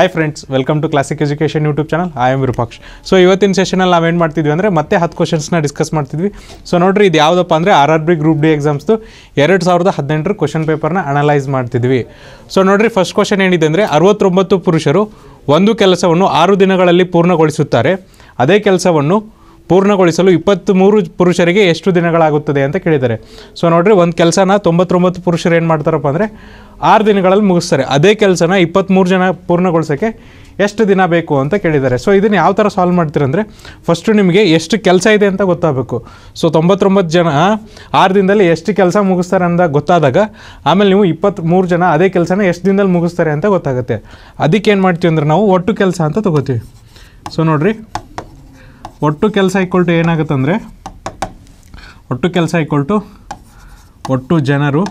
hi friends welcome to classic education YouTube channel I am Virupaksh so ಇವತ್ತಿನ ಸೆಷನಲ್ಲಿ ನಾವೇನು ಮಾಡ್ತಿದ್ವಿ ಅಂದರೆ ಮತ್ತೆ ಹತ್ತು ಕ್ವಶನ್ಸ್ನ ಡಿಸ್ಕಸ್ ಮಾಡ್ತಿದ್ವಿ ಸೊ ನೋಡಿರಿ ಇದು ಯಾವುದಪ್ಪ ಅಂದರೆ R R B group D ಎಕ್ಸಾಮ್ಸ್ದು ಎರಡು ಸಾವಿರದ ಹದಿನೆಂಟರ ಕ್ವಶನ್ ಪೇಪರ್ನ ಅನಲೈಸ್ ಮಾಡ್ತಿದ್ವಿ ಸೊ ನೋಡಿರಿ ಫಸ್ಟ್ ಕ್ವಶನ್ ಏನಿದೆ ಅಂದರೆ ಅರವತ್ತೊಂಬತ್ತು ಪುರುಷರು ಒಂದು ಕೆಲಸವನ್ನು ಆರು ದಿನಗಳಲ್ಲಿ ಪೂರ್ಣಗೊಳಿಸುತ್ತಾರೆ ಅದೇ ಕೆಲಸವನ್ನು ಪೂರ್ಣಗೊಳಿಸಲು ಇಪ್ಪತ್ತ್ಮೂರು ಪುರುಷರಿಗೆ ಎಷ್ಟು ದಿನಗಳಾಗುತ್ತದೆ ಅಂತ ಕೇಳಿದ್ದಾರೆ ಸೊ ನೋಡಿರಿ ಒಂದು ಕೆಲಸನ ತೊಂಬತ್ತೊಂಬತ್ತು ಪುರುಷರು ಏನು ಮಾಡ್ತಾರಪ್ಪ ಅಂದರೆ ಆರು ದಿನಗಳಲ್ಲಿ ಮುಗಿಸ್ತಾರೆ ಅದೇ ಕೆಲಸನ ಇಪ್ಪತ್ತ್ಮೂರು ಜನ ಪೂರ್ಣಗೊಳಿಸೋಕ್ಕೆ ಎಷ್ಟು ದಿನ ಬೇಕು ಅಂತ ಕೇಳಿದ್ದಾರೆ ಸೊ ಇದನ್ನು ಯಾವ ಥರ ಸಾಲ್ವ್ ಮಾಡ್ತೀರಂದರೆ ಫಸ್ಟು ನಿಮಗೆ ಎಷ್ಟು ಕೆಲಸ ಇದೆ ಅಂತ ಗೊತ್ತಾಗಬೇಕು ಸೊ ತೊಂಬತ್ತೊಂಬತ್ತು ಜನ ಆರು ದಿನದಲ್ಲಿ ಎಷ್ಟು ಕೆಲಸ ಮುಗಿಸ್ತಾರೆ ಅಂತ ಗೊತ್ತಾದಾಗ ಆಮೇಲೆ ನೀವು ಇಪ್ಪತ್ತ್ಮೂರು ಜನ ಅದೇ ಕೆಲಸನ ಎಷ್ಟು ದಿನದಲ್ಲಿ ಮುಗಿಸ್ತಾರೆ ಅಂತ ಗೊತ್ತಾಗುತ್ತೆ ಅದಕ್ಕೆ ಏನು ಮಾಡ್ತೀವಿ ಅಂದರೆ ನಾವು ಒಟ್ಟು ಕೆಲಸ ಅಂತ ತೊಗೋತೀವಿ ಸೊ ನೋಡಿರಿ ಒಟ್ಟು ಕೆಲಸ ಈಕ್ವಲ್ ಟು ಏನಾಗುತ್ತೆ ಅಂದರೆ ಒಟ್ಟು ಕೆಲಸ ಈಕ್ವಲ್ ಒಟ್ಟು ಜನರು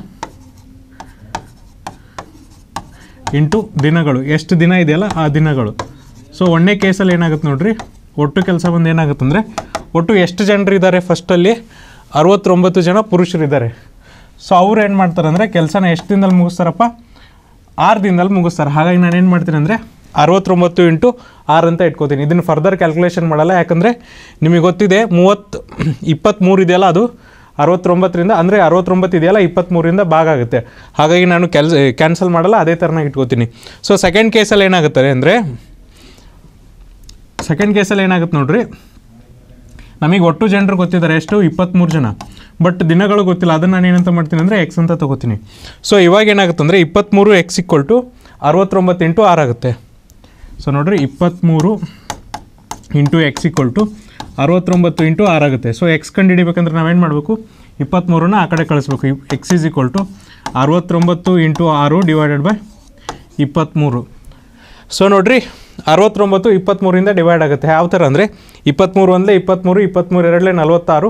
ಇಂಟು ದಿನಗಳು ಎಷ್ಟು ದಿನ ಇದೆಯಲ್ಲ ಆ ದಿನಗಳು ಸೊ ಒಂದನೇ ಕೇಸಲ್ಲಿ ಏನಾಗುತ್ತೆ ನೋಡ್ರಿ ಒಟ್ಟು ಕೆಲಸ ಬಂದು ಏನಾಗುತ್ತೆ ಅಂದರೆ ಒಟ್ಟು ಎಷ್ಟು ಜನರು ಇದ್ದಾರೆ ಫಸ್ಟಲ್ಲಿ ಅರವತ್ತೊಂಬತ್ತು ಜನ ಪುರುಷರು ಇದ್ದಾರೆ ಸೊ ಅವ್ರು ಏನು ಮಾಡ್ತಾರೆ ಅಂದರೆ ಕೆಲಸನ ಎಷ್ಟು ದಿನದಲ್ಲಿ ಮುಗಿಸ್ತಾರಪ್ಪ ಆರು ದಿನದಲ್ಲಿ ಮುಗಿಸ್ತಾರೆ ಹಾಗಾಗಿ ನಾನು ಏನು ಮಾಡ್ತೀನಿ ಅಂದರೆ ಅರವತ್ತೊಂಬತ್ತು ಇಂಟು ಆರು ಅಂತ ಇಟ್ಕೋತೀನಿ ಇದನ್ನು ಫರ್ದರ್ ಕ್ಯಾಲ್ಕುಲೇಷನ್ ಮಾಡಲ್ಲ ಯಾಕಂದರೆ ನಿಮಗೆ ಗೊತ್ತಿದೆ ಮೂವತ್ತು ಇಪ್ಪತ್ತ್ಮೂರು ಇದೆಯಲ್ಲ ಅದು ಅರವತ್ತೊಂಬತ್ತರಿಂದ ಅಂದರೆ ಅರವತ್ತೊಂಬತ್ತು ಇದೆಯಲ್ಲ ಇಪ್ಪತ್ತ್ಮೂರಿಂದ ಭಾಗ ಆಗುತ್ತೆ ಹಾಗಾಗಿ ನಾನು ಕ್ಯಾಲ್ಸ್ ಕ್ಯಾನ್ಸಲ್ ಮಾಡಲ್ಲ ಅದೇ ಥರನಾಗಿ ಇಟ್ಕೋತೀನಿ ಸೊ ಸೆಕೆಂಡ್ ಕೇಸಲ್ಲಿ ಏನಾಗುತ್ತೆ ಅಂದರೆ ಸೆಕೆಂಡ್ ಕೇಸಲ್ಲಿ ಏನಾಗುತ್ತೆ ನೋಡ್ರಿ ನಮಗೆ ಒಟ್ಟು ಜನರು ಗೊತ್ತಿದ್ದಾರೆ ಎಷ್ಟು ಇಪ್ಪತ್ತ್ಮೂರು ಜನ ಬಟ್ ದಿನಗಳು ಗೊತ್ತಿಲ್ಲ ಅದನ್ನು ನಾನು ಏನಂತ ಮಾಡ್ತೀನಿ ಅಂದರೆ ಎಕ್ಸ್ ಅಂತ ತೊಗೋತೀನಿ ಸೊ ಇವಾಗ ಏನಾಗುತ್ತೆ ಅಂದರೆ ಇಪ್ಪತ್ತ್ಮೂರು ಎಕ್ಸ್ ಇಕ್ವಲ್ ಟು ಅರವತ್ತೊಂಬತ್ತು ಆರಾಗುತ್ತೆ ಸೊ ನೋಡಿರಿ ಇಪ್ಪತ್ತ್ಮೂರು ಇಂಟು ಎಕ್ಸ್ ಈಕ್ವಲ್ ಟು ಅರವತ್ತೊಂಬತ್ತು ಇಂಟು ಆರಾಗುತ್ತೆ ಸೊ ಎಕ್ಸ್ ಕಂಡು ಹಿಡಿಬೇಕಂದ್ರೆ ನಾವೇನು ಮಾಡಬೇಕು ಇಪ್ಪತ್ತ್ಮೂರನ್ನ ಆ ಕಡೆ ಕಳಿಸ್ಬೇಕು ಎಕ್ಸ್ ಈಸ್ ಈಕ್ವಲ್ ಟು ಅರವತ್ತೊಂಬತ್ತು ಇಂಟು ಆರು ಡಿವೈಡೆಡ್ ಬೈ ಇಪ್ಪತ್ತ್ಮೂರು ಸೊ ನೋಡಿರಿ ಅರವತ್ತೊಂಬತ್ತು ಇಪ್ಪತ್ತ್ಮೂರಿಂದ ಡಿವೈಡ್ ಆಗುತ್ತೆ ಯಾವ ಥರ ಅಂದರೆ ಇಪ್ಪತ್ತ್ಮೂರು ಒಂದೇ ಇಪ್ಪತ್ತ್ಮೂರು ಇಪ್ಪತ್ತ್ಮೂರು ಎರಡಲೇ ನಲವತ್ತಾರು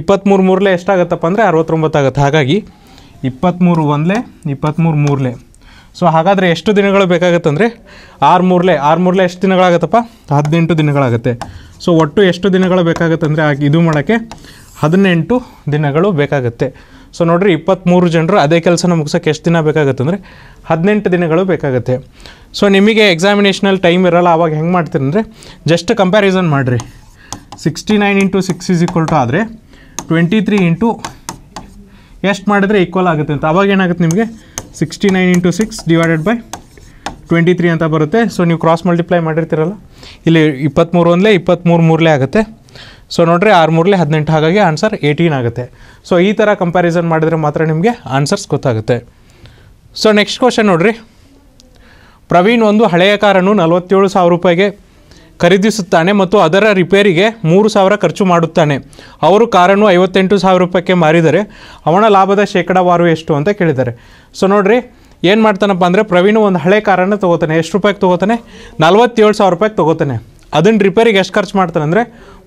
ಇಪ್ಪತ್ತ್ಮೂರು ಮೂರಲೇ ಎಷ್ಟಾಗತ್ತಪ್ಪ ಅಂದರೆ ಅರವತ್ತೊಂಬತ್ತಾಗುತ್ತೆ ಹಾಗಾಗಿ ಇಪ್ಪತ್ತ್ಮೂರು ಒಂದಲೇ ಇಪ್ಪತ್ತ್ಮೂರು ಮೂರಲೇ ಸೊ ಹಾಗಾದರೆ ಎಷ್ಟು ದಿನಗಳು ಬೇಕಾಗುತ್ತಂದರೆ ಆರು ಮೂರಲೆ ಆರು ಮೂರಲೆ ಎಷ್ಟು ದಿನಗಳಾಗುತ್ತಪ್ಪ ಹದಿನೆಂಟು ದಿನಗಳಾಗುತ್ತೆ ಸೊ ಒಟ್ಟು ಎಷ್ಟು ದಿನಗಳು ಬೇಕಾಗುತ್ತಂದರೆ ಆಗ ಇದು ಮಾಡೋಕ್ಕೆ ಹದಿನೆಂಟು ದಿನಗಳು ಬೇಕಾಗುತ್ತೆ ಸೊ ನೋಡಿರಿ ಇಪ್ಪತ್ತ್ಮೂರು ಜನರು ಅದೇ ಕೆಲಸನ ಮುಗಿಸೋಕೆ ಎಷ್ಟು ದಿನ ಬೇಕಾಗುತ್ತೆ ಹದಿನೆಂಟು ದಿನಗಳು ಬೇಕಾಗುತ್ತೆ ಸೊ ನಿಮಗೆ ಎಕ್ಸಾಮಿನೇಷನಲ್ಲಿ ಟೈಮ್ ಇರೋಲ್ಲ ಆವಾಗ ಹೆಂಗೆ ಮಾಡ್ತೀರಿ ಅಂದರೆ ಜಸ್ಟ್ ಕಂಪ್ಯಾರಿಸನ್ ಮಾಡಿರಿ sixty nine into six is equal to ಆದರೆ ಟ್ವೆಂಟಿ ತ್ರೀ ಇಂಟು ಎಷ್ಟು ಮಾಡಿದರೆ ಈಕ್ವಲ್ ಆಗುತ್ತೆ ಅಂತ ಅವಾಗ ಏನಾಗುತ್ತೆ ನಿಮಗೆ sixty nine into six divided by twenty three ಅಂತ ಬರುತ್ತೆ ಸೊ ನೀವು ಕ್ರಾಸ್ ಮಲ್ಟಿಪ್ಲೈ ಮಾಡಿರ್ತೀರಲ್ಲ ಇಲ್ಲಿ ಇಪ್ಪತ್ತ್ಮೂರು ಒಂದಲೇ ಇಪ್ಪತ್ತ್ಮೂರು ಮೂರಲೇ ಆಗುತ್ತೆ ಸೊ ನೋಡ್ರಿ ಆರು ಮೂರಲೇ ಹದಿನೆಂಟು ಹಾಗಾಗಿ ಆನ್ಸರ್ ಏಯ್ಟೀನ್ ಆಗುತ್ತೆ ಸೊ ಈ ಥರ ಕಂಪ್ಯಾರಿಸನ್ ಮಾಡಿದರೆ ಮಾತ್ರ ನಿಮಗೆ ಆನ್ಸರ್ಸ್ ಗೊತ್ತಾಗುತ್ತೆ ಸೊ ನೆಕ್ಸ್ಟ್ ಕ್ವಶನ್ ನೋಡ್ರಿ ಪ್ರವೀಣ್ ಒಂದು ಹಳೆಯ ಕಾರನ್ನು ನಲವತ್ತೇಳು ಸಾವಿರ ರೂಪಾಯಿಗೆ ಖರೀದಿಸುತ್ತಾನೆ ಮತ್ತು ಅದರ ರಿಪೇರಿಗೆ ಮೂರು ಸಾವಿರ ಖರ್ಚು ಮಾಡುತ್ತಾನೆ ಅವರು ಕಾರನ್ನು ಐವತ್ತೆಂಟು ಸಾವಿರ ರೂಪಾಯಿಗೆ ಮಾರಿದರೆ ಅವನ ಲಾಭದ ಶೇಕಡಾವಾರು ಎಷ್ಟು ಅಂತ ಕೇಳಿದ್ದಾರೆ ಸೊ ನೋಡಿರಿ ಏನು ಮಾಡ್ತಾನಪ್ಪ ಅಂದರೆ ಪ್ರವೀಣು ಒಂದು ಹಳೆ ಕಾರನ್ನು ತೊಗೋತಾನೆ ಎಷ್ಟು ರೂಪಾಯಿಗೆ ತೊಗೋತಾನೆ ನಲ್ವತ್ತೇಳು ಸಾವಿರ ರೂಪಾಯಿಗೆ ತೊಗೋತಾನೆ ಅದನ್ನು ರಿಪೇರಿಗೆ ಎಷ್ಟು ಖರ್ಚು ಮಾಡ್ತಾನೆ ಅಂದರೆ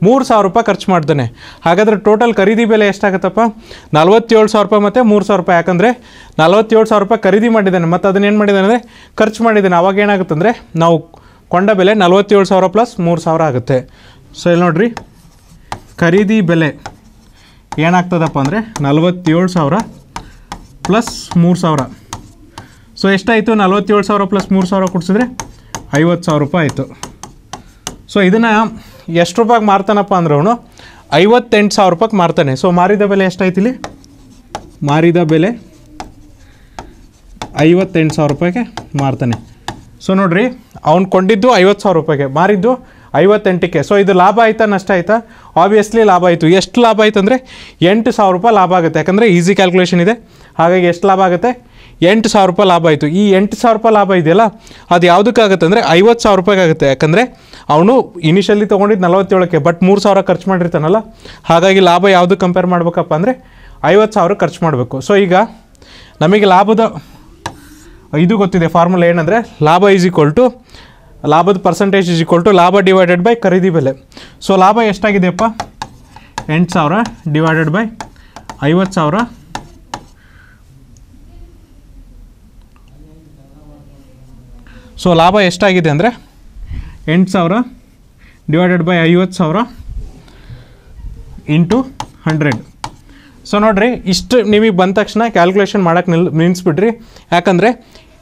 ಮೂರು ಸಾವಿರ ರೂಪಾಯಿ ಖರ್ಚು ಮಾಡ್ತಾನೆ ಹಾಗಾದರೆ ಟೋಟಲ್ ಖರೀದಿ ಬೆಲೆ ಎಷ್ಟಾಗತ್ತಪ್ಪ ನಲ್ವತ್ತೇಳು ಸಾವಿರ ರೂಪಾಯಿ ಮತ್ತು ಮೂರು ಸಾವಿರ ರೂಪಾಯಿ ಯಾಕಂದರೆ ನಲ್ವತ್ತೇಳು ಸಾವಿರ ರೂಪಾಯಿ ಖರೀದಿ ಮಾಡಿದ್ದಾನೆ ಮತ್ತು ಏನು ಮಾಡಿದ್ದಾನೆ ಅಂದರೆ ಖರ್ಚು ಮಾಡಿದ್ದಾನೆ ಅವಾಗ ಏನಾಗುತ್ತಂದರೆ ನಾವು ಕೊಂಡ ಬೆಲೆ ನಲ್ವತ್ತೇಳು ಸಾವಿರ ಪ್ಲಸ್ ಮೂರು ಸಾವಿರ ಆಗುತ್ತೆ ಸೊ ಇಲ್ಲಿ ನೋಡ್ರಿ ಖರೀದಿ ಬೆಲೆ ಏನಾಗ್ತದಪ್ಪ ಅಂದರೆ ನಲವತ್ತೇಳು ಸಾವಿರ ಪ್ಲಸ್ ಮೂರು ಸಾವಿರ ಸೊ ಎಷ್ಟಾಯಿತು ನಲ್ವತ್ತೇಳು ಸಾವಿರ ಪ್ಲಸ್ ಮೂರು ಸಾವಿರ ಕೊಡಿಸಿದ್ರೆ ಐವತ್ತು ಸಾವಿರ ರೂಪಾಯಿ ಆಯಿತು ಸೊ ಇದನ್ನು ಎಷ್ಟು ರೂಪಾಯಿಗೆ ಮಾರ್ತಾನಪ್ಪ ಅಂದ್ರೆ ಅವನು ಐವತ್ತೆಂಟು ಸಾವಿರ ರೂಪಾಯಿಗೆ ಮಾರ್ತಾನೆ ಸೊ ಮಾರಿದ ಬೆಲೆ ಎಷ್ಟಾಯ್ತು ಮಾರಿದ ಬೆಲೆ ಐವತ್ತೆಂಟು ಸಾವಿರ ರೂಪಾಯಿಗೆ ಮಾರ್ತಾನೆ ಸೊ ನೋಡ್ರಿ ಅವ್ನು ಕೊಂಡಿದ್ದು ಐವತ್ತು ಸಾವಿರ ರೂಪಾಯಿಗೆ ಮಾರಿದ್ದು ಐವತ್ತೆಂಟಕ್ಕೆ ಸೊ ಇದು ಲಾಭ ಆಯಿತಾ ನಷ್ಟ ಆಯಿತಾ ಆಬ್ವಿಯಸ್ಲಿ ಲಾಭ ಆಯಿತು ಎಷ್ಟು ಲಾಭ ಆಯಿತು ಅಂದರೆ ಎಂಟು ಸಾವಿರ ರೂಪಾಯಿ ಲಾಭ ಆಗುತ್ತೆ ಯಾಕಂದರೆ ಈಸಿ ಕ್ಯಾಲ್ಕುಲೇಷನ್ ಇದೆ ಹಾಗಾಗಿ ಎಷ್ಟು ಲಾಭ ಆಗುತ್ತೆ ಎಂಟು ಸಾವಿರ ರೂಪಾಯಿ ಲಾಭ ಆಯಿತು ಈ ಎಂಟು ಸಾವಿರ ರೂಪಾಯಿ ಲಾಭ ಇದೆಯಲ್ಲ ಅದು ಯಾವುದಕ್ಕಾಗುತ್ತೆ ಅಂದರೆ ಐವತ್ತು ಸಾವಿರ ಆಗುತ್ತೆ ಯಾಕಂದರೆ ಅವನು ಇನಿಷಿಯಲಿ ತೊಗೊಂಡಿದ್ದು ನಲವತ್ತೇಳಕ್ಕೆ ಬಟ್ ಮೂರು ಸಾವಿರ ಖರ್ಚು ಮಾಡಿರ್ತಾನಲ್ಲ ಹಾಗಾಗಿ ಲಾಭ ಯಾವುದು ಕಂಪೇರ್ ಮಾಡಬೇಕಪ್ಪ ಅಂದರೆ ಐವತ್ತು ಸಾವಿರ ಖರ್ಚು ಮಾಡಬೇಕು ಸೊ ಈಗ ನಮಗೆ ಲಾಭದ ಇದು ಗೊತ್ತಿದೆ ಫಾರ್ಮುಲಾ ಏನಂದರೆ ಲಾಭ ಈಸ್ ಈಕ್ವಲ್ ಟು ಲಾಭದ ಪರ್ಸೆಂಟೇಜ್ ಈಸ್ ಈಕ್ವಲ್ ಟು ಲಾಭ ಡಿವೈಡೆಡ್ ಬೈ ಖರೀದಿ ಬೆಲೆ ಸೊ ಲಾಭ ಎಷ್ಟಾಗಿದೆಯಪ್ಪ ಎಂಟು ಸಾವಿರ ಡಿವೈಡೆಡ್ ಬೈ ಐವತ್ತು ಸಾವಿರ ಸೊ ಲಾಭ ಎಷ್ಟಾಗಿದೆ ಅಂದರೆ ಎಂಟು ಸಾವಿರ ಡಿವೈಡೆಡ್ ಬೈ ಐವತ್ತು ಸಾವಿರ ಇಂಟು ಹಂಡ್ರೆಡ್ ಸೊ ನೋಡಿರಿ ಇಷ್ಟು ನಿಮಗೆ ಬಂದ ತಕ್ಷಣ ಕ್ಯಾಲ್ಕುಲೇಷನ್ ಮಾಡೋಕ್ಕೆ ನಿಲ್ ನಿಲ್ಲಿಸ್ಬಿಡ್ರಿ ಯಾಕಂದರೆ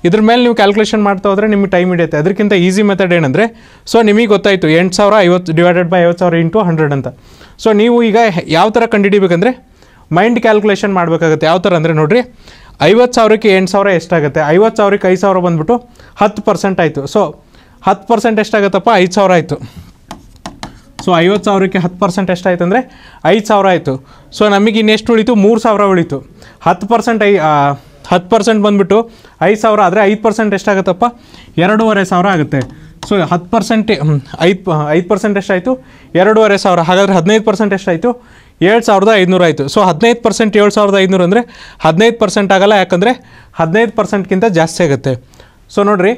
ಇದ್ರ ಮೇಲೆ ನೀವು ಕ್ಯಾಲ್ಕುಲೇಷನ್ ಮಾಡ್ತಾ ಹೋದರೆ ನಿಮಗೆ ಟೈಮ್ ಹಿಡಿಯುತ್ತೆ ಅದಕ್ಕಿಂತ ಈಸಿ ಮೆಥಡ್ ಏನಂದರೆ ಸೊ ನಿಮಗೆ ಗೊತ್ತಾಯಿತು ಎಂಟು ಸಾವಿರ ಐವತ್ತು ಡಿವೈಡೆಡ್ ಬೈ ಐವತ್ತು ಸಾವಿರ ಇಂಟು ಹಂಡ್ರೆಡ್ ಅಂತ ಸೊ ನೀವು ಈಗ ಯಾವ ಥರ ಕಂಡುಹಿಡಿಬೇಕಂದ್ರೆ ಮೈಂಡ್ ಕ್ಯಾಲ್ಕುಲೇಷನ್ ಮಾಡಬೇಕಾಗುತ್ತೆ ಯಾವ ಥರ ಅಂದರೆ ನೋಡಿರಿ ಐವತ್ತು ಸಾವಿರಕ್ಕೆ ಎಂಟು ಸಾವಿರ ಎಷ್ಟಾಗುತ್ತೆ ಐವತ್ತು ಸಾವಿರಕ್ಕೆ ಐದು ಸಾವಿರ ಬಂದುಬಿಟ್ಟು ಹತ್ತು ಪರ್ಸೆಂಟ್ ಆಯಿತು ಸೊ ಹತ್ತು ಪರ್ಸೆಂಟ್ ಎಷ್ಟಾಗುತ್ತಪ್ಪ ಐದು ಸಾವಿರ ಆಯಿತು ಸೊ ಐವತ್ತು ಸಾವಿರಕ್ಕೆ ಹತ್ತು ಪರ್ಸೆಂಟ್ ಎಷ್ಟಾಯಿತು ಅಂದರೆ ಐದು ಸಾವಿರ ಆಯಿತು ಸೊ ನಮಗೆ ಇನ್ನೆಷ್ಟು ಉಳಿತು ಮೂರು ಸಾವಿರ ಉಳಿತು ಹತ್ತು ಪರ್ಸೆಂಟ್ ಐ ಹತ್ತು ಪರ್ಸೆಂಟ್ ಬಂದ್ಬಿಟ್ಟು ಐದು ಸಾವಿರ ಆದರೆ ಐದು ಪರ್ಸೆಂಟ್ ಎಷ್ಟಾಗುತ್ತಪ್ಪ ಎರಡೂವರೆ ಸಾವಿರ ಆಗುತ್ತೆ ಸೊ ಹತ್ತು ಪರ್ಸೆಂಟ್ ಐದು ಐದು ಪರ್ಸೆಂಟ್ ಎಷ್ಟಾಯಿತು ಎರಡೂವರೆ ಸಾವಿರ ಹಾಗಾದರೆ ಹದಿನೈದು ಪರ್ಸೆಂಟ್ ಎಷ್ಟಾಯಿತು ಏಳು ಸಾವಿರದ ಐದುನೂರು ಆಯಿತು ಸೊ ಹದಿನೈದು ಪರ್ಸೆಂಟ್ ಏಳು ಸಾವಿರದ ಐದುನೂರು ಅಂದರೆ ಹದಿನೈದು ಪರ್ಸೆಂಟ್ ಆಗೋಲ್ಲ ಯಾಕಂದರೆ ಹದಿನೈದು ಪರ್ಸೆಂಟ್ಗಿಂತ ಜಾಸ್ತಿ ಆಗುತ್ತೆ ಸೊ ನೋಡಿರಿ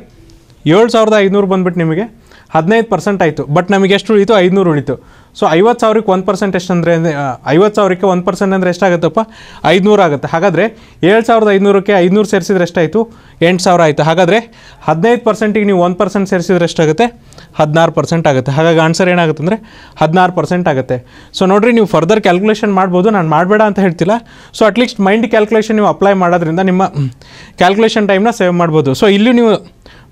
ಏಳು ಸಾವಿರದ ಐದುನೂರು ಬಂದುಬಿಟ್ಟು ನಿಮಗೆ ಹದಿನೈದು ಪರ್ಸೆಂಟ್ ಆಯಿತು ಬಟ್ ನಮಗೆ ಎಷ್ಟು ಉಳಿತು ಐದುನೂರು ಉಳಿತು ಸೊ ಐವತ್ತು ಸಾವಿರಕ್ಕೆ ಒಂದು ಪರ್ಸೆಂಟ್ ಎಷ್ಟು ಐವತ್ತು ಸಾವಿರಕ್ಕೆ ಒಂದು ಪರ್ಸೆಂಟ್ ಅಂದರೆ ಎಷ್ಟಾಗುತ್ತಪ್ಪ ಐದುನೂರು ಆಗುತ್ತೆ ಹಾಗಾದರೆ ಏಳು ಸಾವಿರದ ಐದುನೂರಕ್ಕೆ ಐದುನೂರು ಸೇರಿಸಿದ್ರೆ ಎಷ್ಟಾಯಿತು ಎಂಟು ಸಾವಿರ ಆಯಿತು ಹಾಗಾದರೆ ಹದಿನೈದು ಪರ್ಸೆಂಟಿಗೆ ನೀವು ಒಂದು ಪರ್ಸೆಂಟ್ ಸೇರಿಸಿದ್ರೆ ಎಷ್ಟಾಗುತ್ತೆ ಹದಿನಾರು ಪರ್ಸೆಂಟ್ ಆಗುತ್ತೆ ಹಾಗಾಗಿ ಆನ್ಸರ್ ಏನಾಗುತ್ತೆ ಅಂದರೆ ಹದಿನಾರು ಪರ್ಸೆಂಟ್ ಆಗುತ್ತೆ ಸೊ ನೋಡಿರಿ ನೀವು ಫರ್ದರ್ ಕ್ಯಾಲ್ಕುಲೇಷನ್ ಮಾಡ್ಬೋದು ನಾನು ಮಾಡಬೇಡ ಅಂತ ಹೇಳ್ತಿಲ್ಲ ಸೊ ಅಟ್ಲೀಸ್ಟ್ ಮೈಂಡ್ ಕ್ಯಾಲ್ಕುಲೇಷನ್ ನೀವು ಅಪ್ಲೈ ಮಾಡೋದ್ರಿಂದ ನಿಮ್ಮ ಕ್ಯಾಲ್ಕುಲೇಷನ್ ಟೈಮ್ನ ಸೇವ್ ಮಾಡ್ಬೋದು ಸೊ ಇಲ್ಲಿ ನೀವು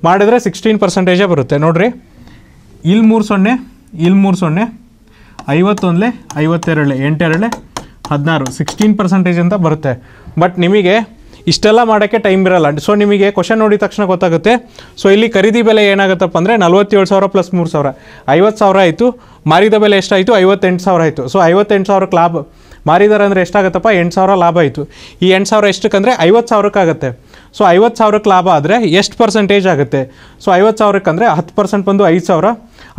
ಮಾಡಿದರೆ ಸಿಕ್ಸ್ಟೀನ್ ಪರ್ಸೆಂಟೇಜೇ ಬರುತ್ತೆ ನೋಡಿರಿ ಇಲ್ಲಿ ಮೂರು ಸೊನ್ನೆ ಇಲ್ಲಿ ಮೂರು ಸೊನ್ನೆ ಐವತ್ತೊಂದಲೆ ಐವತ್ತೆರಡಲೆ ಎಂಟೆರಡಲೆ ಹದಿನಾರು ಸಿಕ್ಸ್ಟೀನ್ ಪರ್ಸೆಂಟೇಜ್ ಅಂತ ಬರುತ್ತೆ ಬಟ್ ನಿಮಗೆ ಇಷ್ಟೆಲ್ಲ ಮಾಡೋಕ್ಕೆ ಟೈಮ್ ಇರಲ್ಲ ಸೊ ನಿಮಗೆ ಕ್ವಶನ್ ನೋಡಿದ ತಕ್ಷಣ ಗೊತ್ತಾಗುತ್ತೆ ಸೊ ಇಲ್ಲಿ ಖರೀದಿ ಬೆಲೆ ಏನಾಗುತ್ತಪ್ಪ ಅಂದರೆ ನಲವತ್ತೇಳು ಸಾವಿರ ಪ್ಲಸ್ ಮೂರು ಸಾವಿರ ಐವತ್ತು ಸಾವಿರ ಆಯಿತು ಮಾರಿದ ಬೆಲೆ ಎಷ್ಟಾಯಿತು ಐವತ್ತೆಂಟು ಸಾವಿರ ಆಯಿತು ಸೊ ಐವತ್ತೆಂಟು ಸಾವಿರಕ್ಕೆ ಲಾಭ ಮಾರಿದಾರೆ ಅಂದರೆ ಎಷ್ಟಾಗುತ್ತಪ್ಪ ಎಂಟು ಸಾವಿರ ಲಾಭ ಆಯಿತು ಈ ಎಂಟು ಸಾವಿರ ಎಷ್ಟಕ್ಕಂದರೆ ಐವತ್ತು ಸಾವಿರಕ್ಕಾಗುತ್ತೆ ಸೊ ಐವತ್ತು ಸಾವಿರಕ್ಕೆ ಲಾಭ ಆದರೆ ಎಷ್ಟು ಪರ್ಸೆಂಟೇಜ್ ಆಗುತ್ತೆ ಸೊ ಐವತ್ತು ಸಾವಿರಕ್ಕಂದರೆ ಹತ್ತು ಪರ್ಸೆಂಟ್ ಬಂದು ಐದು ಸಾವಿರ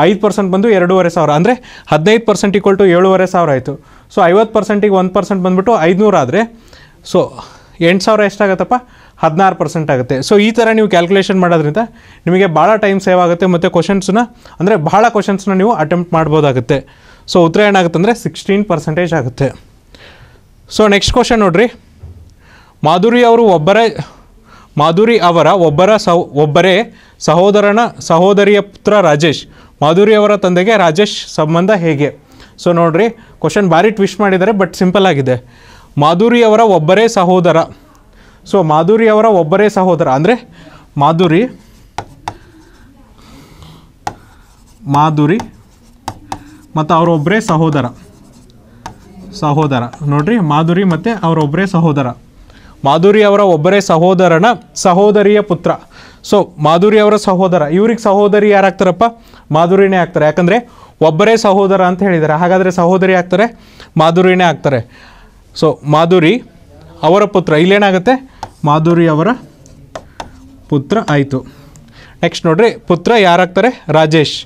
ಐದು ಪರ್ಸೆಂಟ್ ಬಂದು ಎರಡೂವರೆ ಸಾವಿರ ಅಂದರೆ ಹದಿನೈದು ಪರ್ಸೆಂಟ್ ಈಕ್ವಲ್ ಟು ಏಳುವರೆ ಸಾವಿರ ಆಯಿತು ಸೊ ಐವತ್ತು ಪರ್ಸೆಂಟಿಗೆ ಒಂದು ಪರ್ಸೆಂಟ್ ಬಂದುಬಿಟ್ಟು ಐದುನೂರು ಆದರೆ ಸೊ ಎಂಟು ಸಾವಿರ ಎಷ್ಟಾಗತ್ತಪ್ಪ ಹದಿನಾರು ಪರ್ಸೆಂಟ್ ಆಗುತ್ತೆ ಸೊ ಈ ಥರ ನೀವು ಕ್ಯಾಲ್ಕುಲೇಷನ್ ಮಾಡೋದ್ರಿಂದ ನಿಮಗೆ ಭಾಳ ಟೈಮ್ ಸೇವ್ ಆಗುತ್ತೆ ಮತ್ತು ಕ್ವಶನ್ಸ್ನ ಅಂದರೆ ಭಾಳ ಕ್ವಶನ್ಸ್ನ ನೀವು ಅಟೆಂಪ್ಟ್ ಮಾಡ್ಬೋದಾಗುತ್ತೆ ಸೊ ಉತ್ತರ ಏನಾಗುತ್ತೆ ಅಂದರೆ ಸಿಕ್ಸ್ಟೀನ್ ಪರ್ಸೆಂಟೇಜ್ ಆಗುತ್ತೆ ಸೊ ನೆಕ್ಸ್ಟ್ ಕ್ವಶನ್ ನೋಡಿರಿ ಮಾಧುರಿ ಅವರು ಒಬ್ಬರೇ ಮಾಧುರಿ ಅವರ ಒಬ್ಬರ ಸಹ ಒಬ್ಬರೇ ಸಹೋದರನ ಸಹೋದರಿಯ ಪುತ್ರ ರಾಜೇಶ್ ಮಾಧುರಿ ಅವರ ತಂದೆಗೆ ರಾಜೇಶ್ ಸಂಬಂಧ ಹೇಗೆ ಸೊ ನೋಡ್ರಿ ಕ್ವಶನ್ ಭಾರಿ ಟ್ವಿಶ್ ಮಾಡಿದ್ದಾರೆ ಬಟ್ ಸಿಂಪಲ್ ಆಗಿದೆ ಮಾಧುರಿ ಅವರ ಒಬ್ಬರೇ ಸಹೋದರ ಸೊ ಮಾಧುರಿ ಅವರ ಒಬ್ಬರೇ ಸಹೋದರ ಅಂದರೆ ಮಾಧುರಿ ಮಾಧುರಿ ಮತ್ತು ಅವರೊಬ್ಬರೇ ಸಹೋದರ ಸಹೋದರ ನೋಡ್ರಿ ಮಾಧುರಿ ಮತ್ತು ಅವರೊಬ್ಬರೇ ಸಹೋದರ ಮಾಧುರಿ ಅವರ ಒಬ್ಬರೇ ಸಹೋದರನ ಸಹೋದರಿಯ ಪುತ್ರ ಸೊ ಮಾಧುರಿ ಅವರ ಸಹೋದರ ಇವ್ರಿಗೆ ಸಹೋದರಿ ಯಾರಾಗ್ತಾರಪ್ಪ ಮಾಧುರಿನೇ ಆಗ್ತಾರೆ ಯಾಕಂದರೆ ಒಬ್ಬರೇ ಸಹೋದರ ಅಂತ ಹೇಳಿದ್ದಾರೆ ಹಾಗಾದರೆ ಸಹೋದರಿ ಆಗ್ತಾರೆ ಮಾಧುರಿನೇ ಆಗ್ತಾರೆ ಸೊ ಮಾಧುರಿ ಅವರ ಪುತ್ರ ಇಲ್ಲೇನಾಗುತ್ತೆ ಮಾಧುರಿ ಅವರ ಪುತ್ರ ಆಯಿತು ನೆಕ್ಸ್ಟ್ ನೋಡ್ರಿ ಪುತ್ರ ಯಾರಾಗ್ತಾರೆ ರಾಜೇಶ್